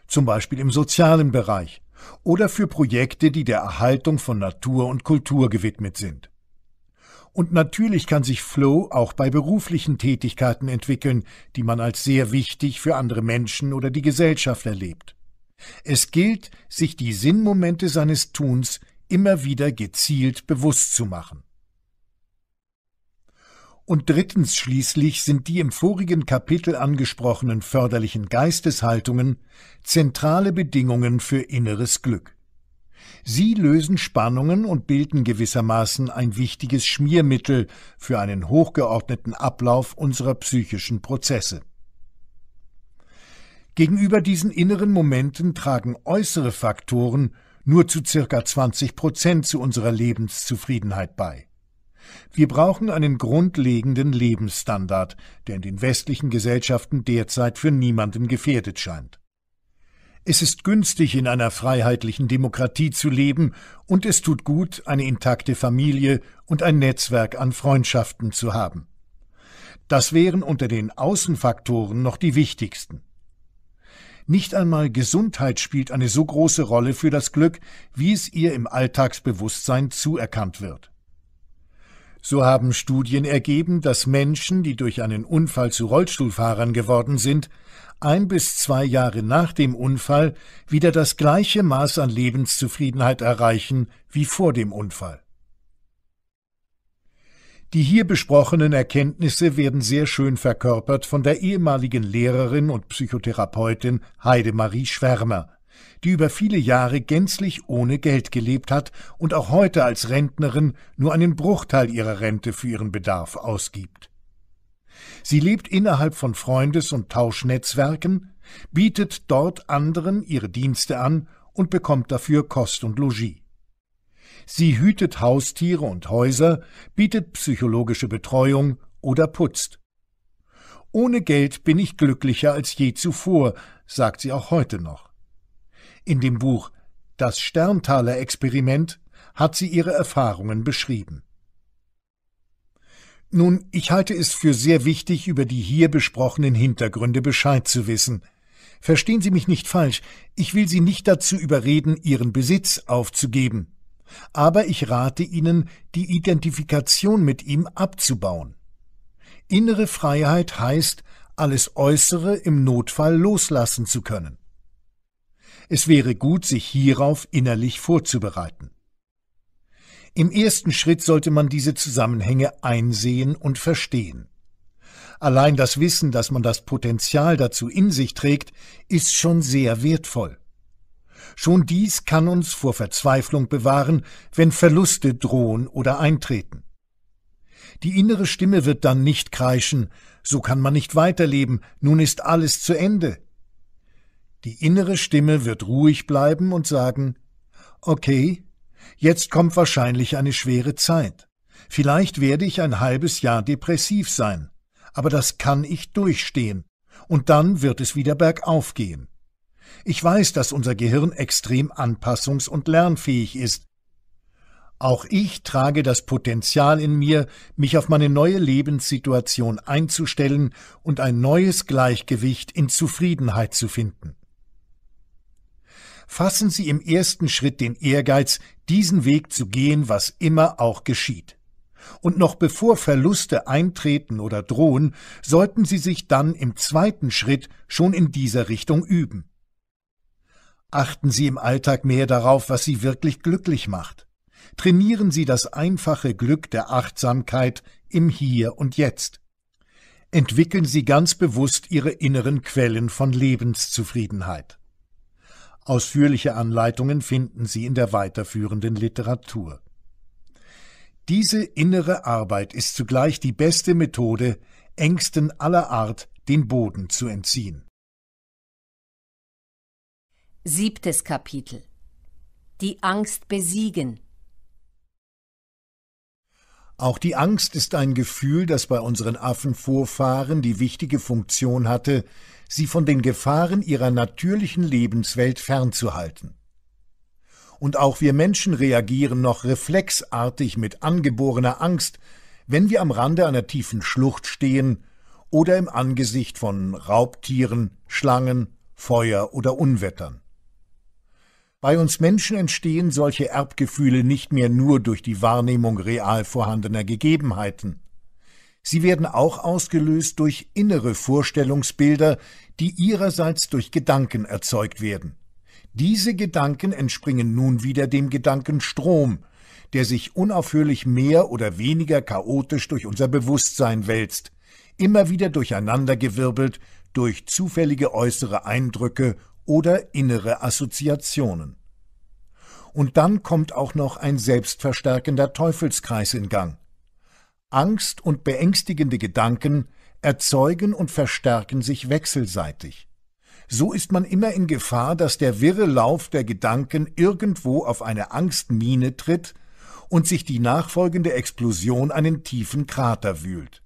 zum Beispiel im sozialen Bereich, oder für Projekte, die der Erhaltung von Natur und Kultur gewidmet sind. Und natürlich kann sich Flow auch bei beruflichen Tätigkeiten entwickeln, die man als sehr wichtig für andere Menschen oder die Gesellschaft erlebt. Es gilt, sich die Sinnmomente seines Tuns immer wieder gezielt bewusst zu machen. Und drittens schließlich sind die im vorigen Kapitel angesprochenen förderlichen Geisteshaltungen zentrale Bedingungen für inneres Glück. Sie lösen Spannungen und bilden gewissermaßen ein wichtiges Schmiermittel für einen hochgeordneten Ablauf unserer psychischen Prozesse. Gegenüber diesen inneren Momenten tragen äußere Faktoren nur zu circa 20 Prozent zu unserer Lebenszufriedenheit bei. Wir brauchen einen grundlegenden Lebensstandard, der in den westlichen Gesellschaften derzeit für niemanden gefährdet scheint. Es ist günstig, in einer freiheitlichen Demokratie zu leben, und es tut gut, eine intakte Familie und ein Netzwerk an Freundschaften zu haben. Das wären unter den Außenfaktoren noch die wichtigsten. Nicht einmal Gesundheit spielt eine so große Rolle für das Glück, wie es ihr im Alltagsbewusstsein zuerkannt wird. So haben Studien ergeben, dass Menschen, die durch einen Unfall zu Rollstuhlfahrern geworden sind, ein bis zwei Jahre nach dem Unfall wieder das gleiche Maß an Lebenszufriedenheit erreichen wie vor dem Unfall. Die hier besprochenen Erkenntnisse werden sehr schön verkörpert von der ehemaligen Lehrerin und Psychotherapeutin Heidemarie Schwärmer, die über viele Jahre gänzlich ohne Geld gelebt hat und auch heute als Rentnerin nur einen Bruchteil ihrer Rente für ihren Bedarf ausgibt. Sie lebt innerhalb von Freundes- und Tauschnetzwerken, bietet dort anderen ihre Dienste an und bekommt dafür Kost und Logis. Sie hütet Haustiere und Häuser, bietet psychologische Betreuung oder putzt. Ohne Geld bin ich glücklicher als je zuvor, sagt sie auch heute noch. In dem Buch Das Sterntaler Experiment hat sie ihre Erfahrungen beschrieben. Nun, ich halte es für sehr wichtig, über die hier besprochenen Hintergründe Bescheid zu wissen. Verstehen Sie mich nicht falsch, ich will Sie nicht dazu überreden, Ihren Besitz aufzugeben. Aber ich rate Ihnen, die Identifikation mit ihm abzubauen. Innere Freiheit heißt, alles Äußere im Notfall loslassen zu können. Es wäre gut, sich hierauf innerlich vorzubereiten. Im ersten Schritt sollte man diese Zusammenhänge einsehen und verstehen. Allein das Wissen, dass man das Potenzial dazu in sich trägt, ist schon sehr wertvoll. Schon dies kann uns vor Verzweiflung bewahren, wenn Verluste drohen oder eintreten. Die innere Stimme wird dann nicht kreischen, so kann man nicht weiterleben, nun ist alles zu Ende. Die innere Stimme wird ruhig bleiben und sagen, okay, jetzt kommt wahrscheinlich eine schwere Zeit. Vielleicht werde ich ein halbes Jahr depressiv sein, aber das kann ich durchstehen und dann wird es wieder bergauf gehen. Ich weiß, dass unser Gehirn extrem anpassungs- und lernfähig ist. Auch ich trage das Potenzial in mir, mich auf meine neue Lebenssituation einzustellen und ein neues Gleichgewicht in Zufriedenheit zu finden fassen Sie im ersten Schritt den Ehrgeiz, diesen Weg zu gehen, was immer auch geschieht. Und noch bevor Verluste eintreten oder drohen, sollten Sie sich dann im zweiten Schritt schon in dieser Richtung üben. Achten Sie im Alltag mehr darauf, was Sie wirklich glücklich macht. Trainieren Sie das einfache Glück der Achtsamkeit im Hier und Jetzt. Entwickeln Sie ganz bewusst Ihre inneren Quellen von Lebenszufriedenheit. Ausführliche Anleitungen finden Sie in der weiterführenden Literatur. Diese innere Arbeit ist zugleich die beste Methode, Ängsten aller Art den Boden zu entziehen. Siebtes Kapitel Die Angst besiegen Auch die Angst ist ein Gefühl, das bei unseren Affenvorfahren die wichtige Funktion hatte, sie von den Gefahren ihrer natürlichen Lebenswelt fernzuhalten. Und auch wir Menschen reagieren noch reflexartig mit angeborener Angst, wenn wir am Rande einer tiefen Schlucht stehen oder im Angesicht von Raubtieren, Schlangen, Feuer oder Unwettern. Bei uns Menschen entstehen solche Erbgefühle nicht mehr nur durch die Wahrnehmung real vorhandener Gegebenheiten, Sie werden auch ausgelöst durch innere Vorstellungsbilder, die ihrerseits durch Gedanken erzeugt werden. Diese Gedanken entspringen nun wieder dem Gedankenstrom, der sich unaufhörlich mehr oder weniger chaotisch durch unser Bewusstsein wälzt, immer wieder durcheinandergewirbelt durch zufällige äußere Eindrücke oder innere Assoziationen. Und dann kommt auch noch ein selbstverstärkender Teufelskreis in Gang. Angst und beängstigende Gedanken erzeugen und verstärken sich wechselseitig. So ist man immer in Gefahr, dass der wirre Lauf der Gedanken irgendwo auf eine Angstmine tritt und sich die nachfolgende Explosion einen tiefen Krater wühlt.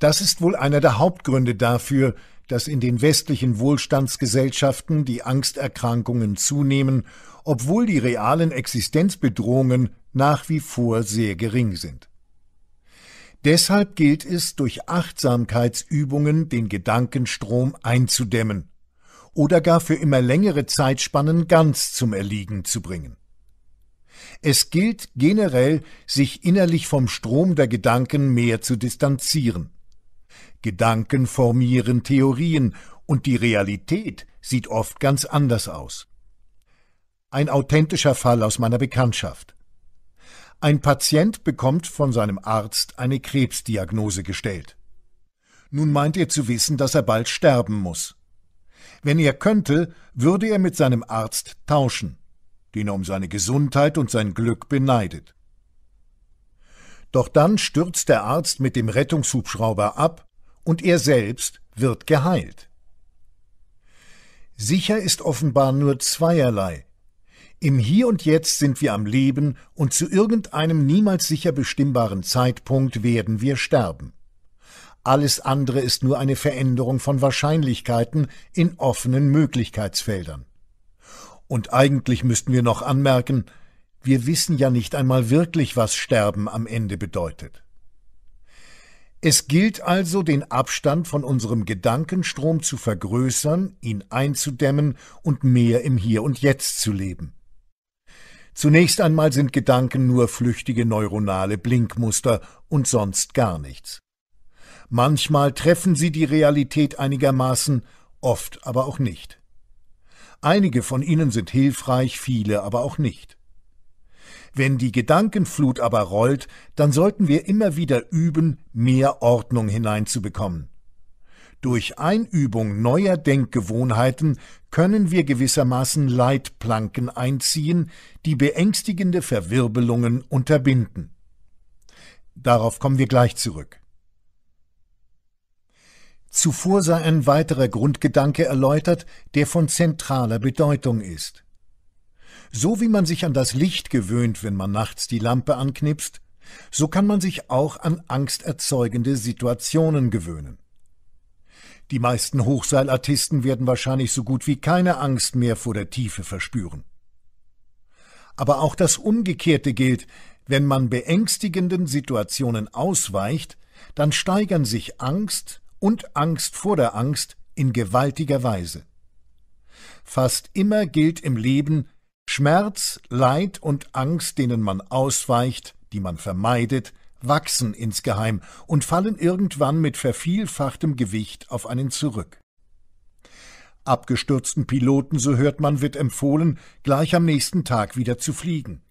Das ist wohl einer der Hauptgründe dafür, dass in den westlichen Wohlstandsgesellschaften die Angsterkrankungen zunehmen, obwohl die realen Existenzbedrohungen nach wie vor sehr gering sind. Deshalb gilt es, durch Achtsamkeitsübungen den Gedankenstrom einzudämmen oder gar für immer längere Zeitspannen ganz zum Erliegen zu bringen. Es gilt generell, sich innerlich vom Strom der Gedanken mehr zu distanzieren. Gedanken formieren Theorien und die Realität sieht oft ganz anders aus. Ein authentischer Fall aus meiner Bekanntschaft. Ein Patient bekommt von seinem Arzt eine Krebsdiagnose gestellt. Nun meint er zu wissen, dass er bald sterben muss. Wenn er könnte, würde er mit seinem Arzt tauschen, den er um seine Gesundheit und sein Glück beneidet. Doch dann stürzt der Arzt mit dem Rettungshubschrauber ab und er selbst wird geheilt. Sicher ist offenbar nur zweierlei, im Hier und Jetzt sind wir am Leben und zu irgendeinem niemals sicher bestimmbaren Zeitpunkt werden wir sterben. Alles andere ist nur eine Veränderung von Wahrscheinlichkeiten in offenen Möglichkeitsfeldern. Und eigentlich müssten wir noch anmerken, wir wissen ja nicht einmal wirklich, was Sterben am Ende bedeutet. Es gilt also, den Abstand von unserem Gedankenstrom zu vergrößern, ihn einzudämmen und mehr im Hier und Jetzt zu leben. Zunächst einmal sind Gedanken nur flüchtige neuronale Blinkmuster und sonst gar nichts. Manchmal treffen sie die Realität einigermaßen, oft aber auch nicht. Einige von ihnen sind hilfreich, viele aber auch nicht. Wenn die Gedankenflut aber rollt, dann sollten wir immer wieder üben, mehr Ordnung hineinzubekommen. Durch Einübung neuer Denkgewohnheiten können wir gewissermaßen Leitplanken einziehen, die beängstigende Verwirbelungen unterbinden. Darauf kommen wir gleich zurück. Zuvor sei ein weiterer Grundgedanke erläutert, der von zentraler Bedeutung ist. So wie man sich an das Licht gewöhnt, wenn man nachts die Lampe anknipst, so kann man sich auch an angsterzeugende Situationen gewöhnen. Die meisten Hochseilartisten werden wahrscheinlich so gut wie keine Angst mehr vor der Tiefe verspüren. Aber auch das Umgekehrte gilt, wenn man beängstigenden Situationen ausweicht, dann steigern sich Angst und Angst vor der Angst in gewaltiger Weise. Fast immer gilt im Leben, Schmerz, Leid und Angst, denen man ausweicht, die man vermeidet, wachsen insgeheim und fallen irgendwann mit vervielfachtem Gewicht auf einen zurück. Abgestürzten Piloten, so hört man, wird empfohlen, gleich am nächsten Tag wieder zu fliegen.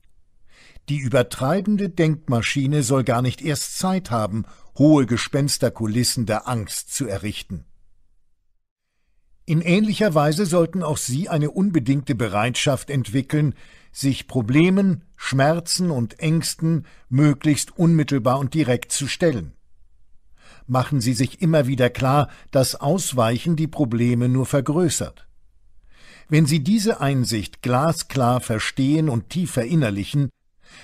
Die übertreibende Denkmaschine soll gar nicht erst Zeit haben, hohe Gespensterkulissen der Angst zu errichten. In ähnlicher Weise sollten auch Sie eine unbedingte Bereitschaft entwickeln, sich Problemen, Schmerzen und Ängsten möglichst unmittelbar und direkt zu stellen. Machen Sie sich immer wieder klar, dass Ausweichen die Probleme nur vergrößert. Wenn Sie diese Einsicht glasklar verstehen und tief verinnerlichen,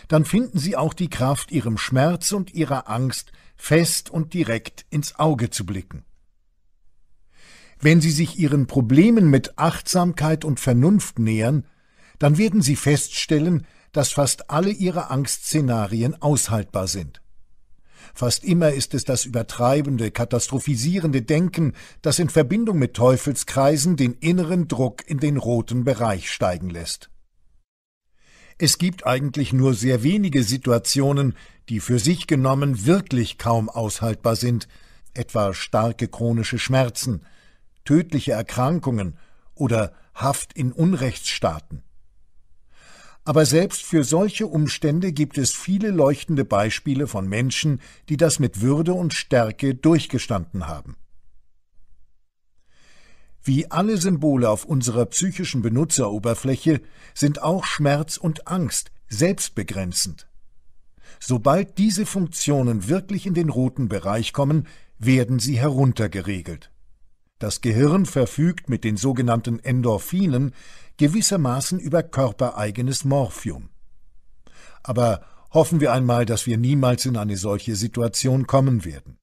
dann finden Sie auch die Kraft, Ihrem Schmerz und Ihrer Angst fest und direkt ins Auge zu blicken. Wenn Sie sich Ihren Problemen mit Achtsamkeit und Vernunft nähern, dann werden Sie feststellen, dass fast alle Ihre Angstszenarien aushaltbar sind. Fast immer ist es das übertreibende, katastrophisierende Denken, das in Verbindung mit Teufelskreisen den inneren Druck in den roten Bereich steigen lässt. Es gibt eigentlich nur sehr wenige Situationen, die für sich genommen wirklich kaum aushaltbar sind, etwa starke chronische Schmerzen, tödliche Erkrankungen oder Haft in Unrechtsstaaten. Aber selbst für solche Umstände gibt es viele leuchtende Beispiele von Menschen, die das mit Würde und Stärke durchgestanden haben. Wie alle Symbole auf unserer psychischen Benutzeroberfläche sind auch Schmerz und Angst selbstbegrenzend. Sobald diese Funktionen wirklich in den roten Bereich kommen, werden sie heruntergeregelt. Das Gehirn verfügt mit den sogenannten Endorphinen, gewissermaßen über körpereigenes Morphium. Aber hoffen wir einmal, dass wir niemals in eine solche Situation kommen werden.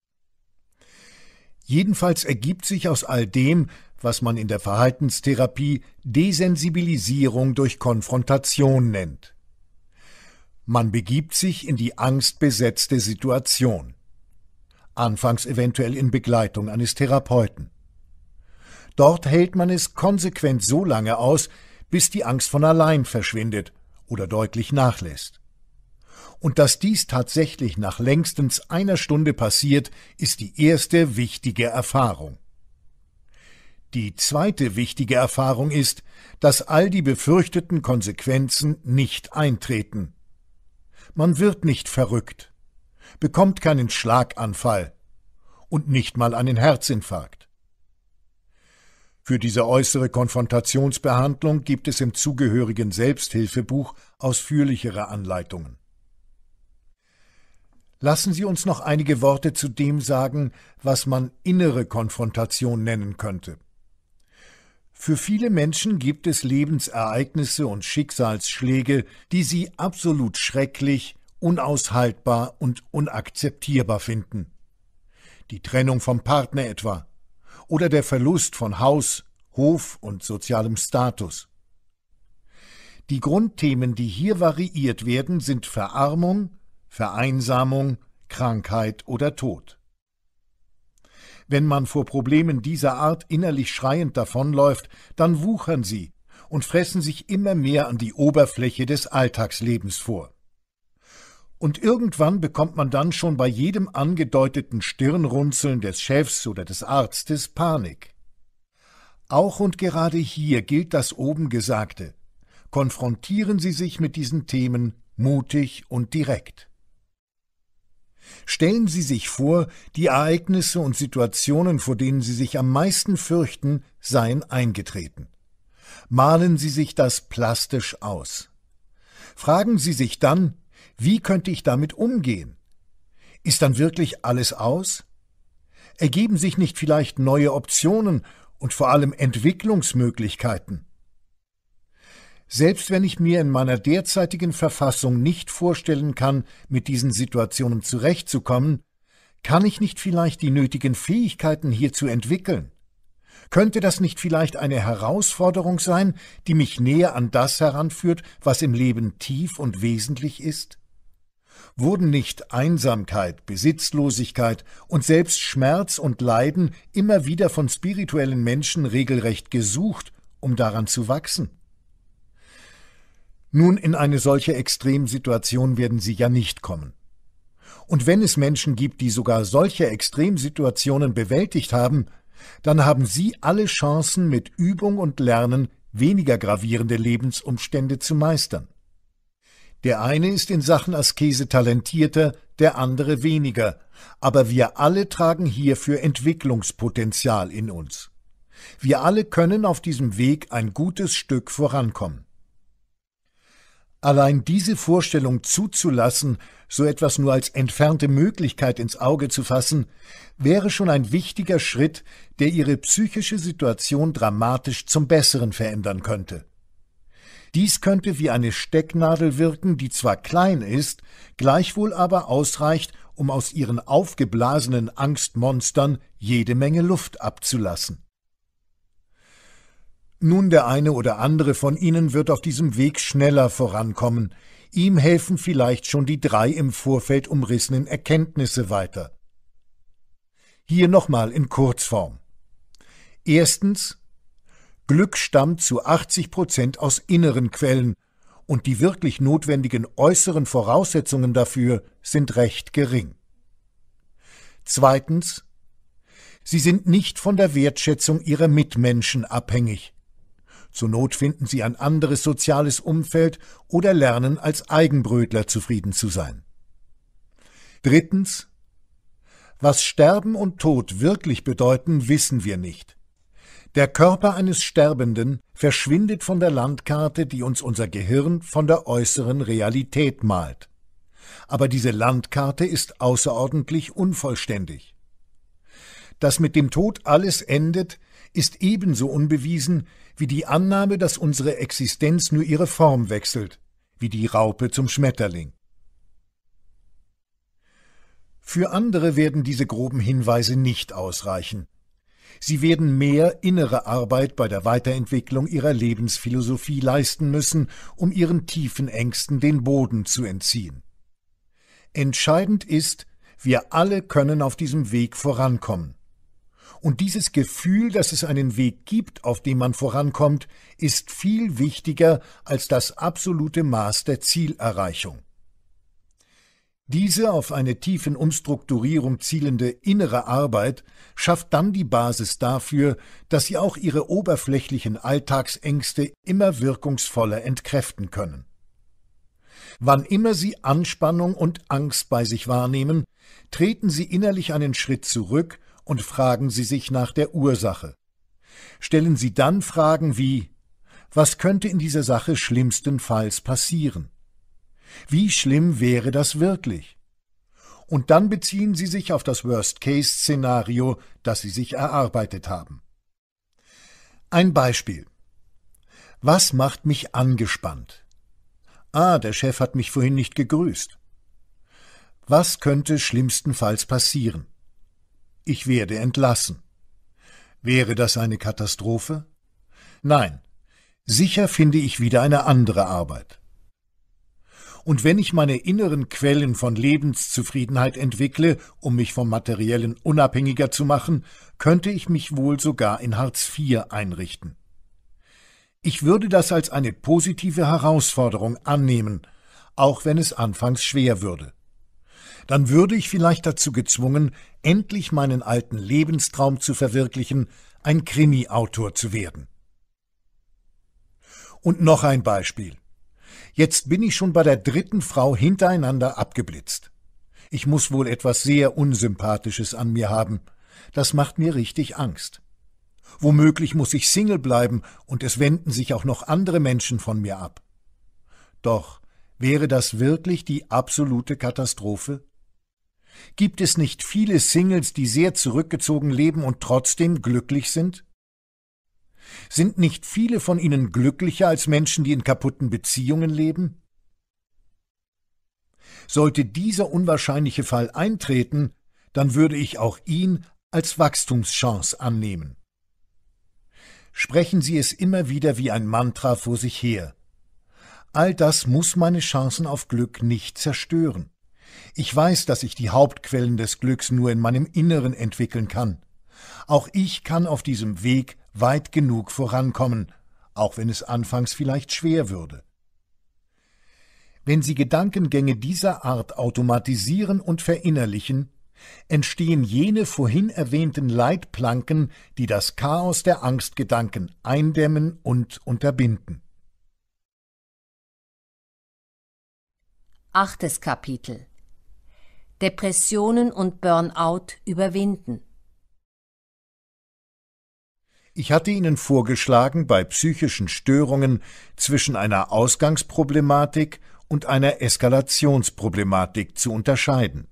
Jedenfalls ergibt sich aus all dem, was man in der Verhaltenstherapie Desensibilisierung durch Konfrontation nennt. Man begibt sich in die angstbesetzte Situation, anfangs eventuell in Begleitung eines Therapeuten. Dort hält man es konsequent so lange aus, bis die Angst von allein verschwindet oder deutlich nachlässt. Und dass dies tatsächlich nach längstens einer Stunde passiert, ist die erste wichtige Erfahrung. Die zweite wichtige Erfahrung ist, dass all die befürchteten Konsequenzen nicht eintreten. Man wird nicht verrückt, bekommt keinen Schlaganfall und nicht mal einen Herzinfarkt. Für diese äußere Konfrontationsbehandlung gibt es im zugehörigen Selbsthilfebuch ausführlichere Anleitungen. Lassen Sie uns noch einige Worte zu dem sagen, was man innere Konfrontation nennen könnte. Für viele Menschen gibt es Lebensereignisse und Schicksalsschläge, die sie absolut schrecklich, unaushaltbar und unakzeptierbar finden. Die Trennung vom Partner etwa, oder der Verlust von Haus, Hof und sozialem Status. Die Grundthemen, die hier variiert werden, sind Verarmung, Vereinsamung, Krankheit oder Tod. Wenn man vor Problemen dieser Art innerlich schreiend davonläuft, dann wuchern sie und fressen sich immer mehr an die Oberfläche des Alltagslebens vor. Und irgendwann bekommt man dann schon bei jedem angedeuteten Stirnrunzeln des Chefs oder des Arztes Panik. Auch und gerade hier gilt das oben Gesagte. Konfrontieren Sie sich mit diesen Themen mutig und direkt. Stellen Sie sich vor, die Ereignisse und Situationen, vor denen Sie sich am meisten fürchten, seien eingetreten. Malen Sie sich das plastisch aus. Fragen Sie sich dann, wie könnte ich damit umgehen? Ist dann wirklich alles aus? Ergeben sich nicht vielleicht neue Optionen und vor allem Entwicklungsmöglichkeiten? Selbst wenn ich mir in meiner derzeitigen Verfassung nicht vorstellen kann, mit diesen Situationen zurechtzukommen, kann ich nicht vielleicht die nötigen Fähigkeiten hierzu entwickeln? Könnte das nicht vielleicht eine Herausforderung sein, die mich näher an das heranführt, was im Leben tief und wesentlich ist? Wurden nicht Einsamkeit, Besitzlosigkeit und selbst Schmerz und Leiden immer wieder von spirituellen Menschen regelrecht gesucht, um daran zu wachsen? Nun, in eine solche Extremsituation werden sie ja nicht kommen. Und wenn es Menschen gibt, die sogar solche Extremsituationen bewältigt haben, dann haben sie alle Chancen, mit Übung und Lernen weniger gravierende Lebensumstände zu meistern. Der eine ist in Sachen Askese talentierter, der andere weniger, aber wir alle tragen hierfür Entwicklungspotenzial in uns. Wir alle können auf diesem Weg ein gutes Stück vorankommen. Allein diese Vorstellung zuzulassen, so etwas nur als entfernte Möglichkeit ins Auge zu fassen, wäre schon ein wichtiger Schritt, der ihre psychische Situation dramatisch zum Besseren verändern könnte. Dies könnte wie eine Stecknadel wirken, die zwar klein ist, gleichwohl aber ausreicht, um aus ihren aufgeblasenen Angstmonstern jede Menge Luft abzulassen. Nun der eine oder andere von ihnen wird auf diesem Weg schneller vorankommen, ihm helfen vielleicht schon die drei im Vorfeld umrissenen Erkenntnisse weiter. Hier nochmal in Kurzform. Erstens, Glück stammt zu 80 Prozent aus inneren Quellen und die wirklich notwendigen äußeren Voraussetzungen dafür sind recht gering. Zweitens, sie sind nicht von der Wertschätzung ihrer Mitmenschen abhängig. Zur Not finden sie ein anderes soziales Umfeld oder lernen als Eigenbrötler zufrieden zu sein. Drittens, was Sterben und Tod wirklich bedeuten, wissen wir nicht. Der Körper eines Sterbenden verschwindet von der Landkarte, die uns unser Gehirn von der äußeren Realität malt. Aber diese Landkarte ist außerordentlich unvollständig. Dass mit dem Tod alles endet, ist ebenso unbewiesen wie die Annahme, dass unsere Existenz nur ihre Form wechselt, wie die Raupe zum Schmetterling. Für andere werden diese groben Hinweise nicht ausreichen. Sie werden mehr innere Arbeit bei der Weiterentwicklung ihrer Lebensphilosophie leisten müssen, um ihren tiefen Ängsten den Boden zu entziehen. Entscheidend ist, wir alle können auf diesem Weg vorankommen. Und dieses Gefühl, dass es einen Weg gibt, auf dem man vorankommt, ist viel wichtiger als das absolute Maß der Zielerreichung. Diese auf eine tiefen Umstrukturierung zielende innere Arbeit schafft dann die Basis dafür, dass sie auch ihre oberflächlichen Alltagsängste immer wirkungsvoller entkräften können. Wann immer sie Anspannung und Angst bei sich wahrnehmen, treten sie innerlich einen Schritt zurück und fragen sie sich nach der Ursache. Stellen sie dann Fragen wie Was könnte in dieser Sache schlimmstenfalls passieren? Wie schlimm wäre das wirklich? Und dann beziehen Sie sich auf das Worst-Case-Szenario, das Sie sich erarbeitet haben. Ein Beispiel. Was macht mich angespannt? Ah, der Chef hat mich vorhin nicht gegrüßt. Was könnte schlimmstenfalls passieren? Ich werde entlassen. Wäre das eine Katastrophe? Nein. Sicher finde ich wieder eine andere Arbeit und wenn ich meine inneren Quellen von Lebenszufriedenheit entwickle, um mich vom Materiellen unabhängiger zu machen, könnte ich mich wohl sogar in Hartz IV einrichten. Ich würde das als eine positive Herausforderung annehmen, auch wenn es anfangs schwer würde. Dann würde ich vielleicht dazu gezwungen, endlich meinen alten Lebenstraum zu verwirklichen, ein Krimi-Autor zu werden. Und noch ein Beispiel. Jetzt bin ich schon bei der dritten Frau hintereinander abgeblitzt. Ich muss wohl etwas sehr Unsympathisches an mir haben. Das macht mir richtig Angst. Womöglich muss ich Single bleiben und es wenden sich auch noch andere Menschen von mir ab. Doch wäre das wirklich die absolute Katastrophe? Gibt es nicht viele Singles, die sehr zurückgezogen leben und trotzdem glücklich sind? Sind nicht viele von ihnen glücklicher als Menschen, die in kaputten Beziehungen leben? Sollte dieser unwahrscheinliche Fall eintreten, dann würde ich auch ihn als Wachstumschance annehmen. Sprechen Sie es immer wieder wie ein Mantra vor sich her. All das muss meine Chancen auf Glück nicht zerstören. Ich weiß, dass ich die Hauptquellen des Glücks nur in meinem Inneren entwickeln kann. Auch ich kann auf diesem Weg weit genug vorankommen, auch wenn es anfangs vielleicht schwer würde. Wenn Sie Gedankengänge dieser Art automatisieren und verinnerlichen, entstehen jene vorhin erwähnten Leitplanken, die das Chaos der Angstgedanken eindämmen und unterbinden. Achtes Kapitel Depressionen und Burnout überwinden ich hatte Ihnen vorgeschlagen, bei psychischen Störungen zwischen einer Ausgangsproblematik und einer Eskalationsproblematik zu unterscheiden.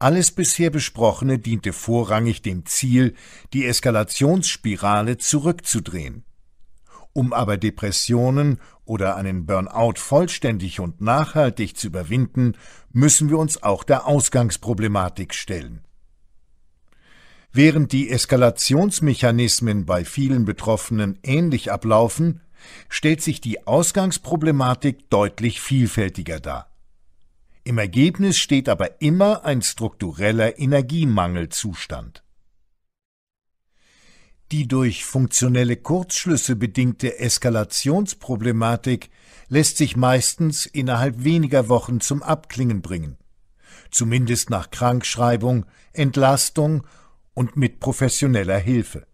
Alles bisher Besprochene diente vorrangig dem Ziel, die Eskalationsspirale zurückzudrehen. Um aber Depressionen oder einen Burnout vollständig und nachhaltig zu überwinden, müssen wir uns auch der Ausgangsproblematik stellen. Während die Eskalationsmechanismen bei vielen Betroffenen ähnlich ablaufen, stellt sich die Ausgangsproblematik deutlich vielfältiger dar. Im Ergebnis steht aber immer ein struktureller Energiemangelzustand. Die durch funktionelle Kurzschlüsse bedingte Eskalationsproblematik lässt sich meistens innerhalb weniger Wochen zum Abklingen bringen, zumindest nach Krankschreibung, Entlastung und mit professioneller Hilfe.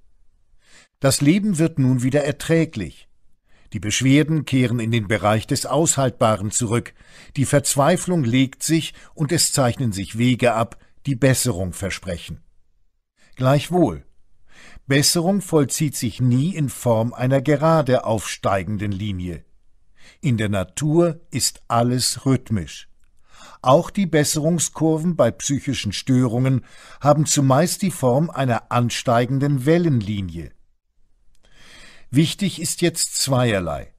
Das Leben wird nun wieder erträglich. Die Beschwerden kehren in den Bereich des Aushaltbaren zurück, die Verzweiflung legt sich und es zeichnen sich Wege ab, die Besserung versprechen. Gleichwohl, Besserung vollzieht sich nie in Form einer gerade aufsteigenden Linie. In der Natur ist alles rhythmisch. Auch die Besserungskurven bei psychischen Störungen haben zumeist die Form einer ansteigenden Wellenlinie. Wichtig ist jetzt zweierlei.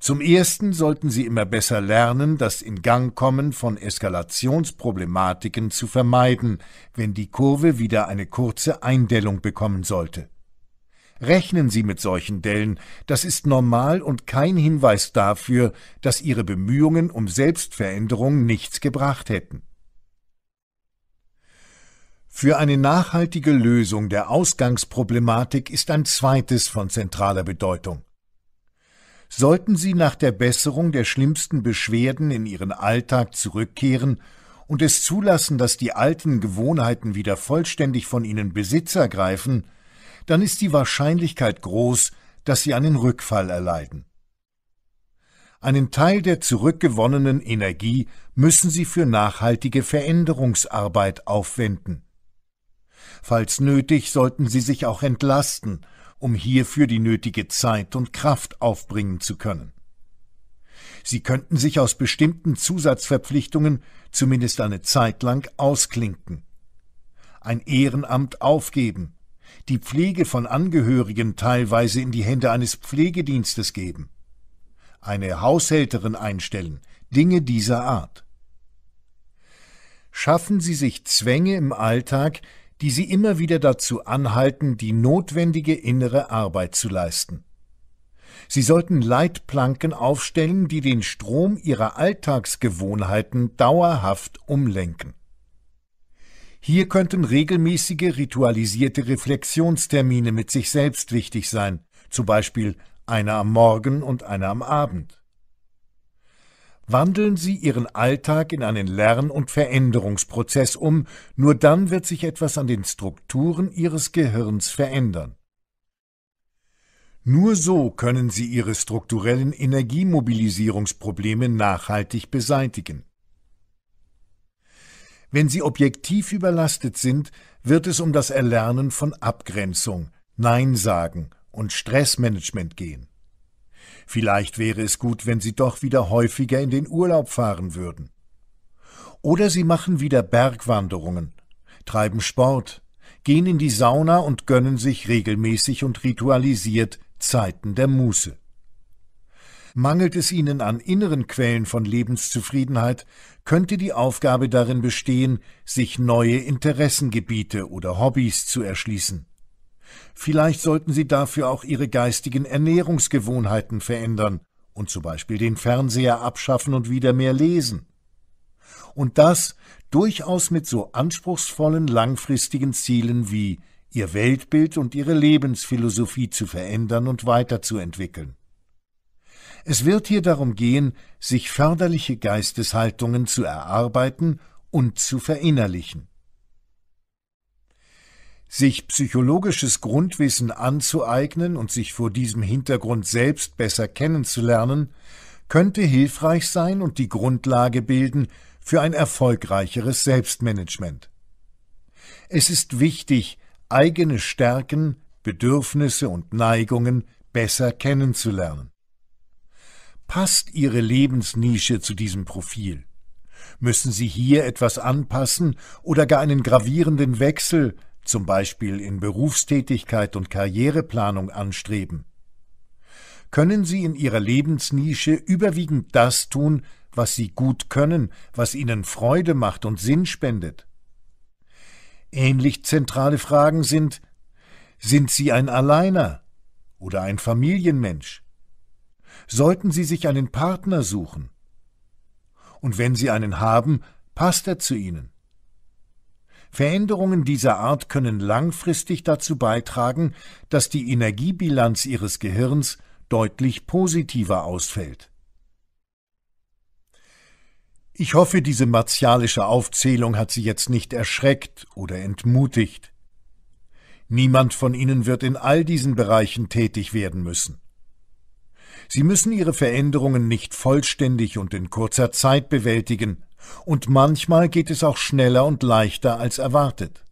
Zum Ersten sollten Sie immer besser lernen, das Ingangkommen von Eskalationsproblematiken zu vermeiden, wenn die Kurve wieder eine kurze Eindellung bekommen sollte. Rechnen Sie mit solchen Dellen, das ist normal und kein Hinweis dafür, dass Ihre Bemühungen um Selbstveränderung nichts gebracht hätten. Für eine nachhaltige Lösung der Ausgangsproblematik ist ein zweites von zentraler Bedeutung. Sollten Sie nach der Besserung der schlimmsten Beschwerden in Ihren Alltag zurückkehren und es zulassen, dass die alten Gewohnheiten wieder vollständig von Ihnen Besitz ergreifen, dann ist die Wahrscheinlichkeit groß, dass sie einen Rückfall erleiden. Einen Teil der zurückgewonnenen Energie müssen sie für nachhaltige Veränderungsarbeit aufwenden. Falls nötig, sollten sie sich auch entlasten, um hierfür die nötige Zeit und Kraft aufbringen zu können. Sie könnten sich aus bestimmten Zusatzverpflichtungen zumindest eine Zeit lang ausklinken, ein Ehrenamt aufgeben die Pflege von Angehörigen teilweise in die Hände eines Pflegedienstes geben, eine Haushälterin einstellen, Dinge dieser Art. Schaffen Sie sich Zwänge im Alltag, die Sie immer wieder dazu anhalten, die notwendige innere Arbeit zu leisten. Sie sollten Leitplanken aufstellen, die den Strom Ihrer Alltagsgewohnheiten dauerhaft umlenken. Hier könnten regelmäßige ritualisierte Reflexionstermine mit sich selbst wichtig sein, zum Beispiel einer am Morgen und einer am Abend. Wandeln Sie Ihren Alltag in einen Lern- und Veränderungsprozess um, nur dann wird sich etwas an den Strukturen Ihres Gehirns verändern. Nur so können Sie Ihre strukturellen Energiemobilisierungsprobleme nachhaltig beseitigen. Wenn sie objektiv überlastet sind, wird es um das Erlernen von Abgrenzung, Nein sagen und Stressmanagement gehen. Vielleicht wäre es gut, wenn sie doch wieder häufiger in den Urlaub fahren würden. Oder sie machen wieder Bergwanderungen, treiben Sport, gehen in die Sauna und gönnen sich regelmäßig und ritualisiert Zeiten der Muße. Mangelt es ihnen an inneren Quellen von Lebenszufriedenheit, könnte die Aufgabe darin bestehen, sich neue Interessengebiete oder Hobbys zu erschließen. Vielleicht sollten sie dafür auch ihre geistigen Ernährungsgewohnheiten verändern und zum Beispiel den Fernseher abschaffen und wieder mehr lesen. Und das durchaus mit so anspruchsvollen langfristigen Zielen wie ihr Weltbild und ihre Lebensphilosophie zu verändern und weiterzuentwickeln. Es wird hier darum gehen, sich förderliche Geisteshaltungen zu erarbeiten und zu verinnerlichen. Sich psychologisches Grundwissen anzueignen und sich vor diesem Hintergrund selbst besser kennenzulernen, könnte hilfreich sein und die Grundlage bilden für ein erfolgreicheres Selbstmanagement. Es ist wichtig, eigene Stärken, Bedürfnisse und Neigungen besser kennenzulernen. Passt Ihre Lebensnische zu diesem Profil? Müssen Sie hier etwas anpassen oder gar einen gravierenden Wechsel, zum Beispiel in Berufstätigkeit und Karriereplanung, anstreben? Können Sie in Ihrer Lebensnische überwiegend das tun, was Sie gut können, was Ihnen Freude macht und Sinn spendet? Ähnlich zentrale Fragen sind Sind Sie ein Alleiner oder ein Familienmensch? sollten Sie sich einen Partner suchen. Und wenn Sie einen haben, passt er zu Ihnen. Veränderungen dieser Art können langfristig dazu beitragen, dass die Energiebilanz Ihres Gehirns deutlich positiver ausfällt. Ich hoffe, diese martialische Aufzählung hat Sie jetzt nicht erschreckt oder entmutigt. Niemand von Ihnen wird in all diesen Bereichen tätig werden müssen. Sie müssen ihre Veränderungen nicht vollständig und in kurzer Zeit bewältigen, und manchmal geht es auch schneller und leichter als erwartet.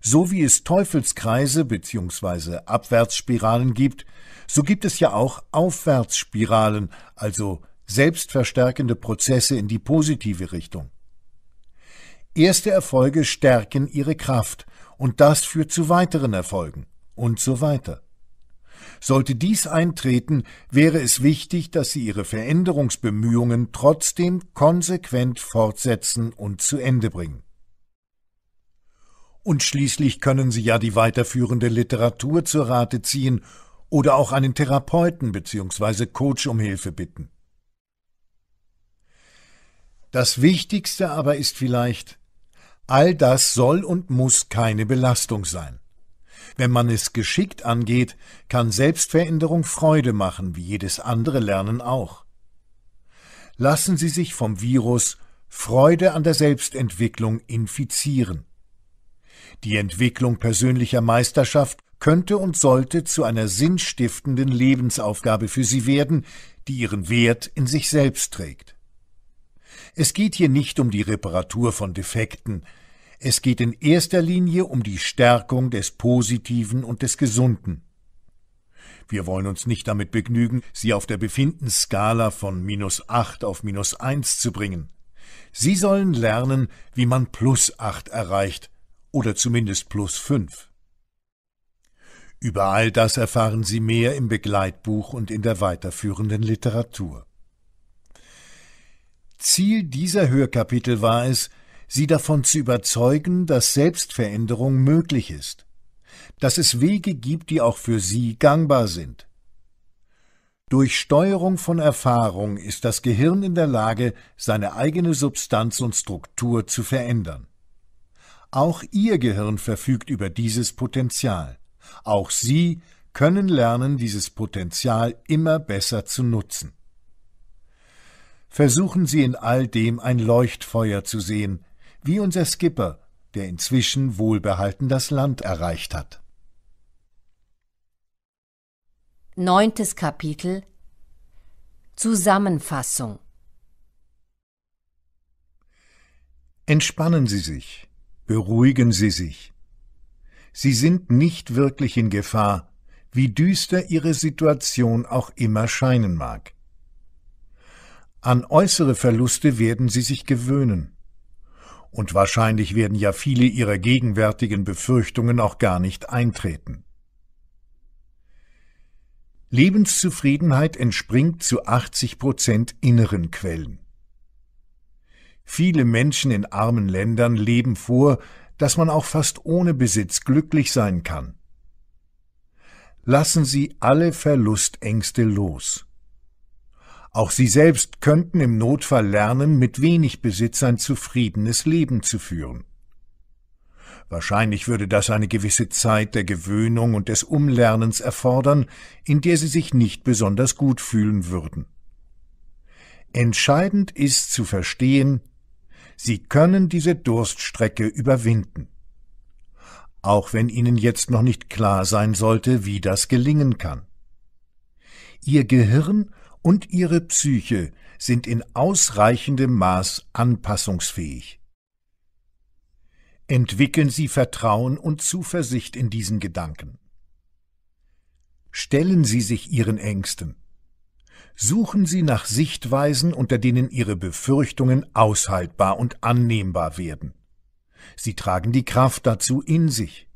So wie es Teufelskreise bzw. Abwärtsspiralen gibt, so gibt es ja auch Aufwärtsspiralen, also selbstverstärkende Prozesse in die positive Richtung. Erste Erfolge stärken ihre Kraft, und das führt zu weiteren Erfolgen und so weiter. Sollte dies eintreten, wäre es wichtig, dass sie ihre Veränderungsbemühungen trotzdem konsequent fortsetzen und zu Ende bringen. Und schließlich können sie ja die weiterführende Literatur zur Rate ziehen oder auch einen Therapeuten bzw. Coach um Hilfe bitten. Das Wichtigste aber ist vielleicht, all das soll und muss keine Belastung sein. Wenn man es geschickt angeht, kann Selbstveränderung Freude machen, wie jedes andere Lernen auch. Lassen Sie sich vom Virus Freude an der Selbstentwicklung infizieren. Die Entwicklung persönlicher Meisterschaft könnte und sollte zu einer sinnstiftenden Lebensaufgabe für Sie werden, die ihren Wert in sich selbst trägt. Es geht hier nicht um die Reparatur von Defekten, es geht in erster Linie um die Stärkung des Positiven und des Gesunden. Wir wollen uns nicht damit begnügen, sie auf der Befindensskala von minus 8 auf minus 1 zu bringen. Sie sollen lernen, wie man plus 8 erreicht oder zumindest plus 5. Über all das erfahren Sie mehr im Begleitbuch und in der weiterführenden Literatur. Ziel dieser Hörkapitel war es, sie davon zu überzeugen, dass Selbstveränderung möglich ist, dass es Wege gibt, die auch für sie gangbar sind. Durch Steuerung von Erfahrung ist das Gehirn in der Lage, seine eigene Substanz und Struktur zu verändern. Auch ihr Gehirn verfügt über dieses Potenzial. Auch sie können lernen, dieses Potenzial immer besser zu nutzen. Versuchen Sie in all dem ein Leuchtfeuer zu sehen, wie unser Skipper, der inzwischen wohlbehalten das Land erreicht hat. Neuntes Kapitel Zusammenfassung Entspannen Sie sich, beruhigen Sie sich. Sie sind nicht wirklich in Gefahr, wie düster Ihre Situation auch immer scheinen mag. An äußere Verluste werden Sie sich gewöhnen und wahrscheinlich werden ja viele ihrer gegenwärtigen Befürchtungen auch gar nicht eintreten. Lebenszufriedenheit entspringt zu 80 Prozent inneren Quellen. Viele Menschen in armen Ländern leben vor, dass man auch fast ohne Besitz glücklich sein kann. Lassen Sie alle Verlustängste los. Auch sie selbst könnten im Notfall lernen, mit wenig Besitz ein zufriedenes Leben zu führen. Wahrscheinlich würde das eine gewisse Zeit der Gewöhnung und des Umlernens erfordern, in der sie sich nicht besonders gut fühlen würden. Entscheidend ist zu verstehen, sie können diese Durststrecke überwinden. Auch wenn Ihnen jetzt noch nicht klar sein sollte, wie das gelingen kann. Ihr Gehirn und ihre Psyche sind in ausreichendem Maß anpassungsfähig. Entwickeln Sie Vertrauen und Zuversicht in diesen Gedanken. Stellen Sie sich Ihren Ängsten. Suchen Sie nach Sichtweisen, unter denen Ihre Befürchtungen aushaltbar und annehmbar werden. Sie tragen die Kraft dazu in sich.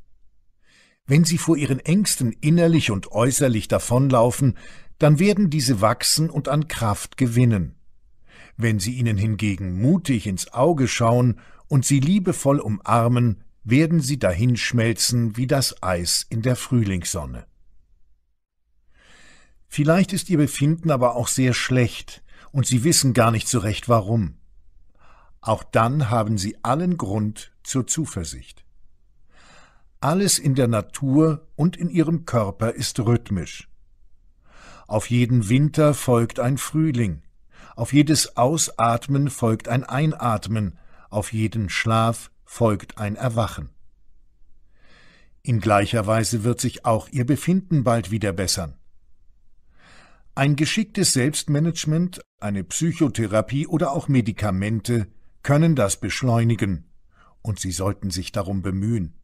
Wenn Sie vor Ihren Ängsten innerlich und äußerlich davonlaufen, dann werden diese wachsen und an Kraft gewinnen. Wenn sie ihnen hingegen mutig ins Auge schauen und sie liebevoll umarmen, werden sie dahinschmelzen wie das Eis in der Frühlingssonne. Vielleicht ist ihr Befinden aber auch sehr schlecht, und sie wissen gar nicht so recht warum. Auch dann haben sie allen Grund zur Zuversicht. Alles in der Natur und in ihrem Körper ist rhythmisch. Auf jeden Winter folgt ein Frühling. Auf jedes Ausatmen folgt ein Einatmen. Auf jeden Schlaf folgt ein Erwachen. In gleicher Weise wird sich auch ihr Befinden bald wieder bessern. Ein geschicktes Selbstmanagement, eine Psychotherapie oder auch Medikamente können das beschleunigen, und Sie sollten sich darum bemühen.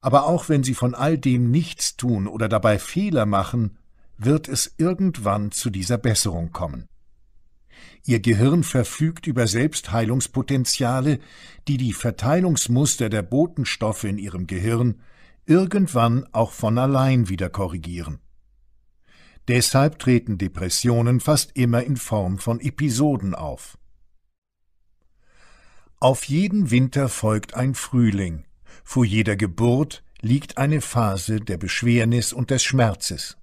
Aber auch wenn Sie von all dem nichts tun oder dabei Fehler machen, wird es irgendwann zu dieser Besserung kommen. Ihr Gehirn verfügt über Selbstheilungspotenziale, die die Verteilungsmuster der Botenstoffe in ihrem Gehirn irgendwann auch von allein wieder korrigieren. Deshalb treten Depressionen fast immer in Form von Episoden auf. Auf jeden Winter folgt ein Frühling, vor jeder Geburt liegt eine Phase der Beschwernis und des Schmerzes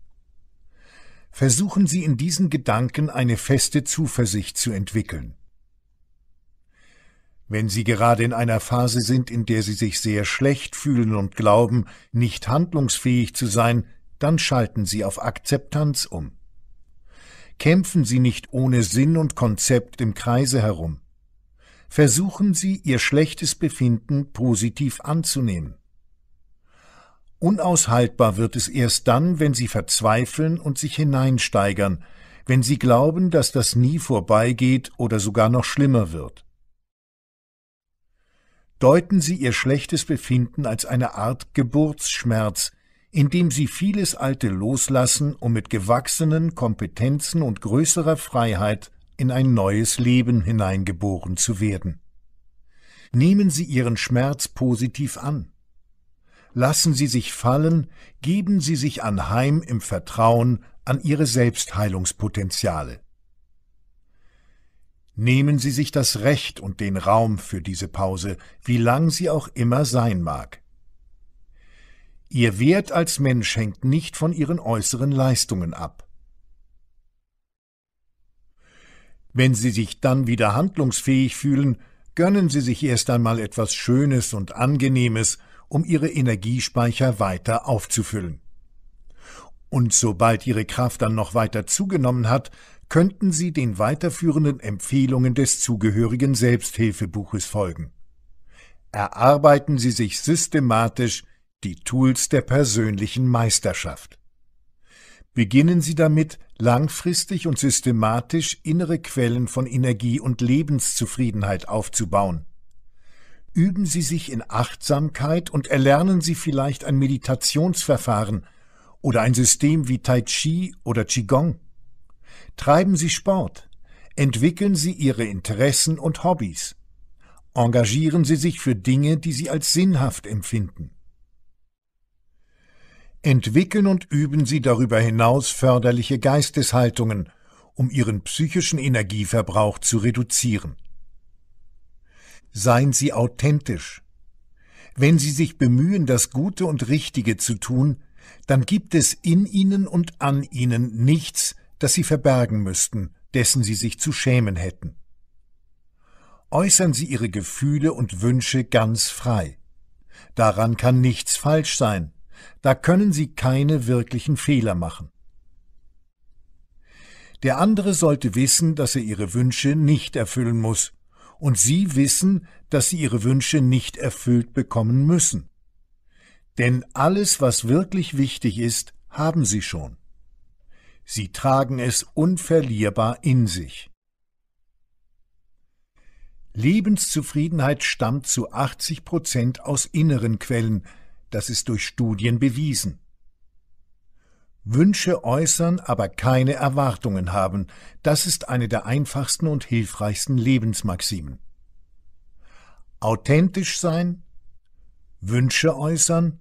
versuchen Sie in diesen Gedanken eine feste Zuversicht zu entwickeln. Wenn Sie gerade in einer Phase sind, in der Sie sich sehr schlecht fühlen und glauben, nicht handlungsfähig zu sein, dann schalten Sie auf Akzeptanz um. Kämpfen Sie nicht ohne Sinn und Konzept im Kreise herum. Versuchen Sie, Ihr schlechtes Befinden positiv anzunehmen. Unaushaltbar wird es erst dann, wenn sie verzweifeln und sich hineinsteigern, wenn sie glauben, dass das nie vorbeigeht oder sogar noch schlimmer wird. Deuten sie ihr schlechtes Befinden als eine Art Geburtsschmerz, indem sie vieles Alte loslassen, um mit gewachsenen Kompetenzen und größerer Freiheit in ein neues Leben hineingeboren zu werden. Nehmen Sie Ihren Schmerz positiv an lassen Sie sich fallen, geben Sie sich anheim im Vertrauen an Ihre Selbstheilungspotenziale. Nehmen Sie sich das Recht und den Raum für diese Pause, wie lang sie auch immer sein mag. Ihr Wert als Mensch hängt nicht von Ihren äußeren Leistungen ab. Wenn Sie sich dann wieder handlungsfähig fühlen, gönnen Sie sich erst einmal etwas Schönes und Angenehmes, um ihre Energiespeicher weiter aufzufüllen. Und sobald ihre Kraft dann noch weiter zugenommen hat, könnten sie den weiterführenden Empfehlungen des zugehörigen Selbsthilfebuches folgen. Erarbeiten Sie sich systematisch die Tools der persönlichen Meisterschaft. Beginnen Sie damit, langfristig und systematisch innere Quellen von Energie und Lebenszufriedenheit aufzubauen Üben Sie sich in Achtsamkeit und erlernen Sie vielleicht ein Meditationsverfahren oder ein System wie Tai Chi oder Qigong. Treiben Sie Sport. Entwickeln Sie Ihre Interessen und Hobbys. Engagieren Sie sich für Dinge, die Sie als sinnhaft empfinden. Entwickeln und üben Sie darüber hinaus förderliche Geisteshaltungen, um Ihren psychischen Energieverbrauch zu reduzieren. Seien Sie authentisch. Wenn Sie sich bemühen, das Gute und Richtige zu tun, dann gibt es in Ihnen und an Ihnen nichts, das Sie verbergen müssten, dessen Sie sich zu schämen hätten. Äußern Sie Ihre Gefühle und Wünsche ganz frei. Daran kann nichts falsch sein, da können Sie keine wirklichen Fehler machen. Der andere sollte wissen, dass er Ihre Wünsche nicht erfüllen muss, und sie wissen, dass sie ihre Wünsche nicht erfüllt bekommen müssen. Denn alles, was wirklich wichtig ist, haben sie schon. Sie tragen es unverlierbar in sich. Lebenszufriedenheit stammt zu 80 Prozent aus inneren Quellen, das ist durch Studien bewiesen. Wünsche äußern, aber keine Erwartungen haben, das ist eine der einfachsten und hilfreichsten Lebensmaximen. Authentisch sein, Wünsche äußern,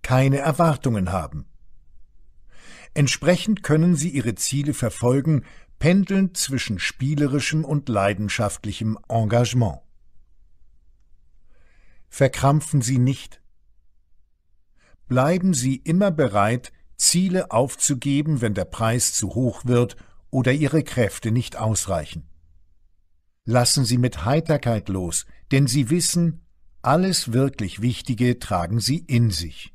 keine Erwartungen haben. Entsprechend können sie ihre Ziele verfolgen, pendelnd zwischen spielerischem und leidenschaftlichem Engagement. Verkrampfen Sie nicht. Bleiben Sie immer bereit, Ziele aufzugeben, wenn der Preis zu hoch wird oder ihre Kräfte nicht ausreichen. Lassen Sie mit Heiterkeit los, denn Sie wissen, alles wirklich Wichtige tragen Sie in sich.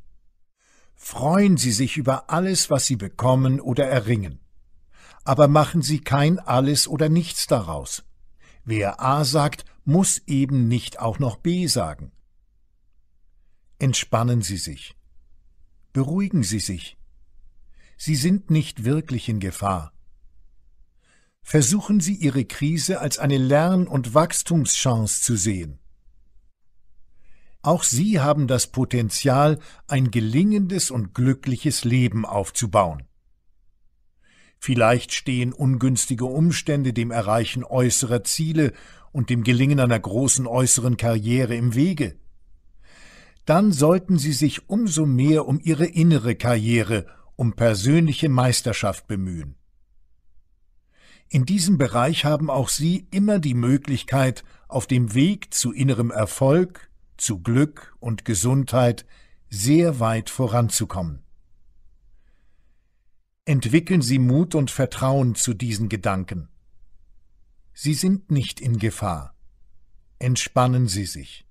Freuen Sie sich über alles, was Sie bekommen oder erringen. Aber machen Sie kein alles oder nichts daraus. Wer A sagt, muss eben nicht auch noch B sagen. Entspannen Sie sich. Beruhigen Sie sich. Sie sind nicht wirklich in Gefahr. Versuchen Sie Ihre Krise als eine Lern- und Wachstumschance zu sehen. Auch Sie haben das Potenzial, ein gelingendes und glückliches Leben aufzubauen. Vielleicht stehen ungünstige Umstände dem Erreichen äußerer Ziele und dem Gelingen einer großen äußeren Karriere im Wege. Dann sollten Sie sich umso mehr um Ihre innere Karriere um persönliche Meisterschaft bemühen. In diesem Bereich haben auch Sie immer die Möglichkeit, auf dem Weg zu innerem Erfolg, zu Glück und Gesundheit sehr weit voranzukommen. Entwickeln Sie Mut und Vertrauen zu diesen Gedanken. Sie sind nicht in Gefahr. Entspannen Sie sich.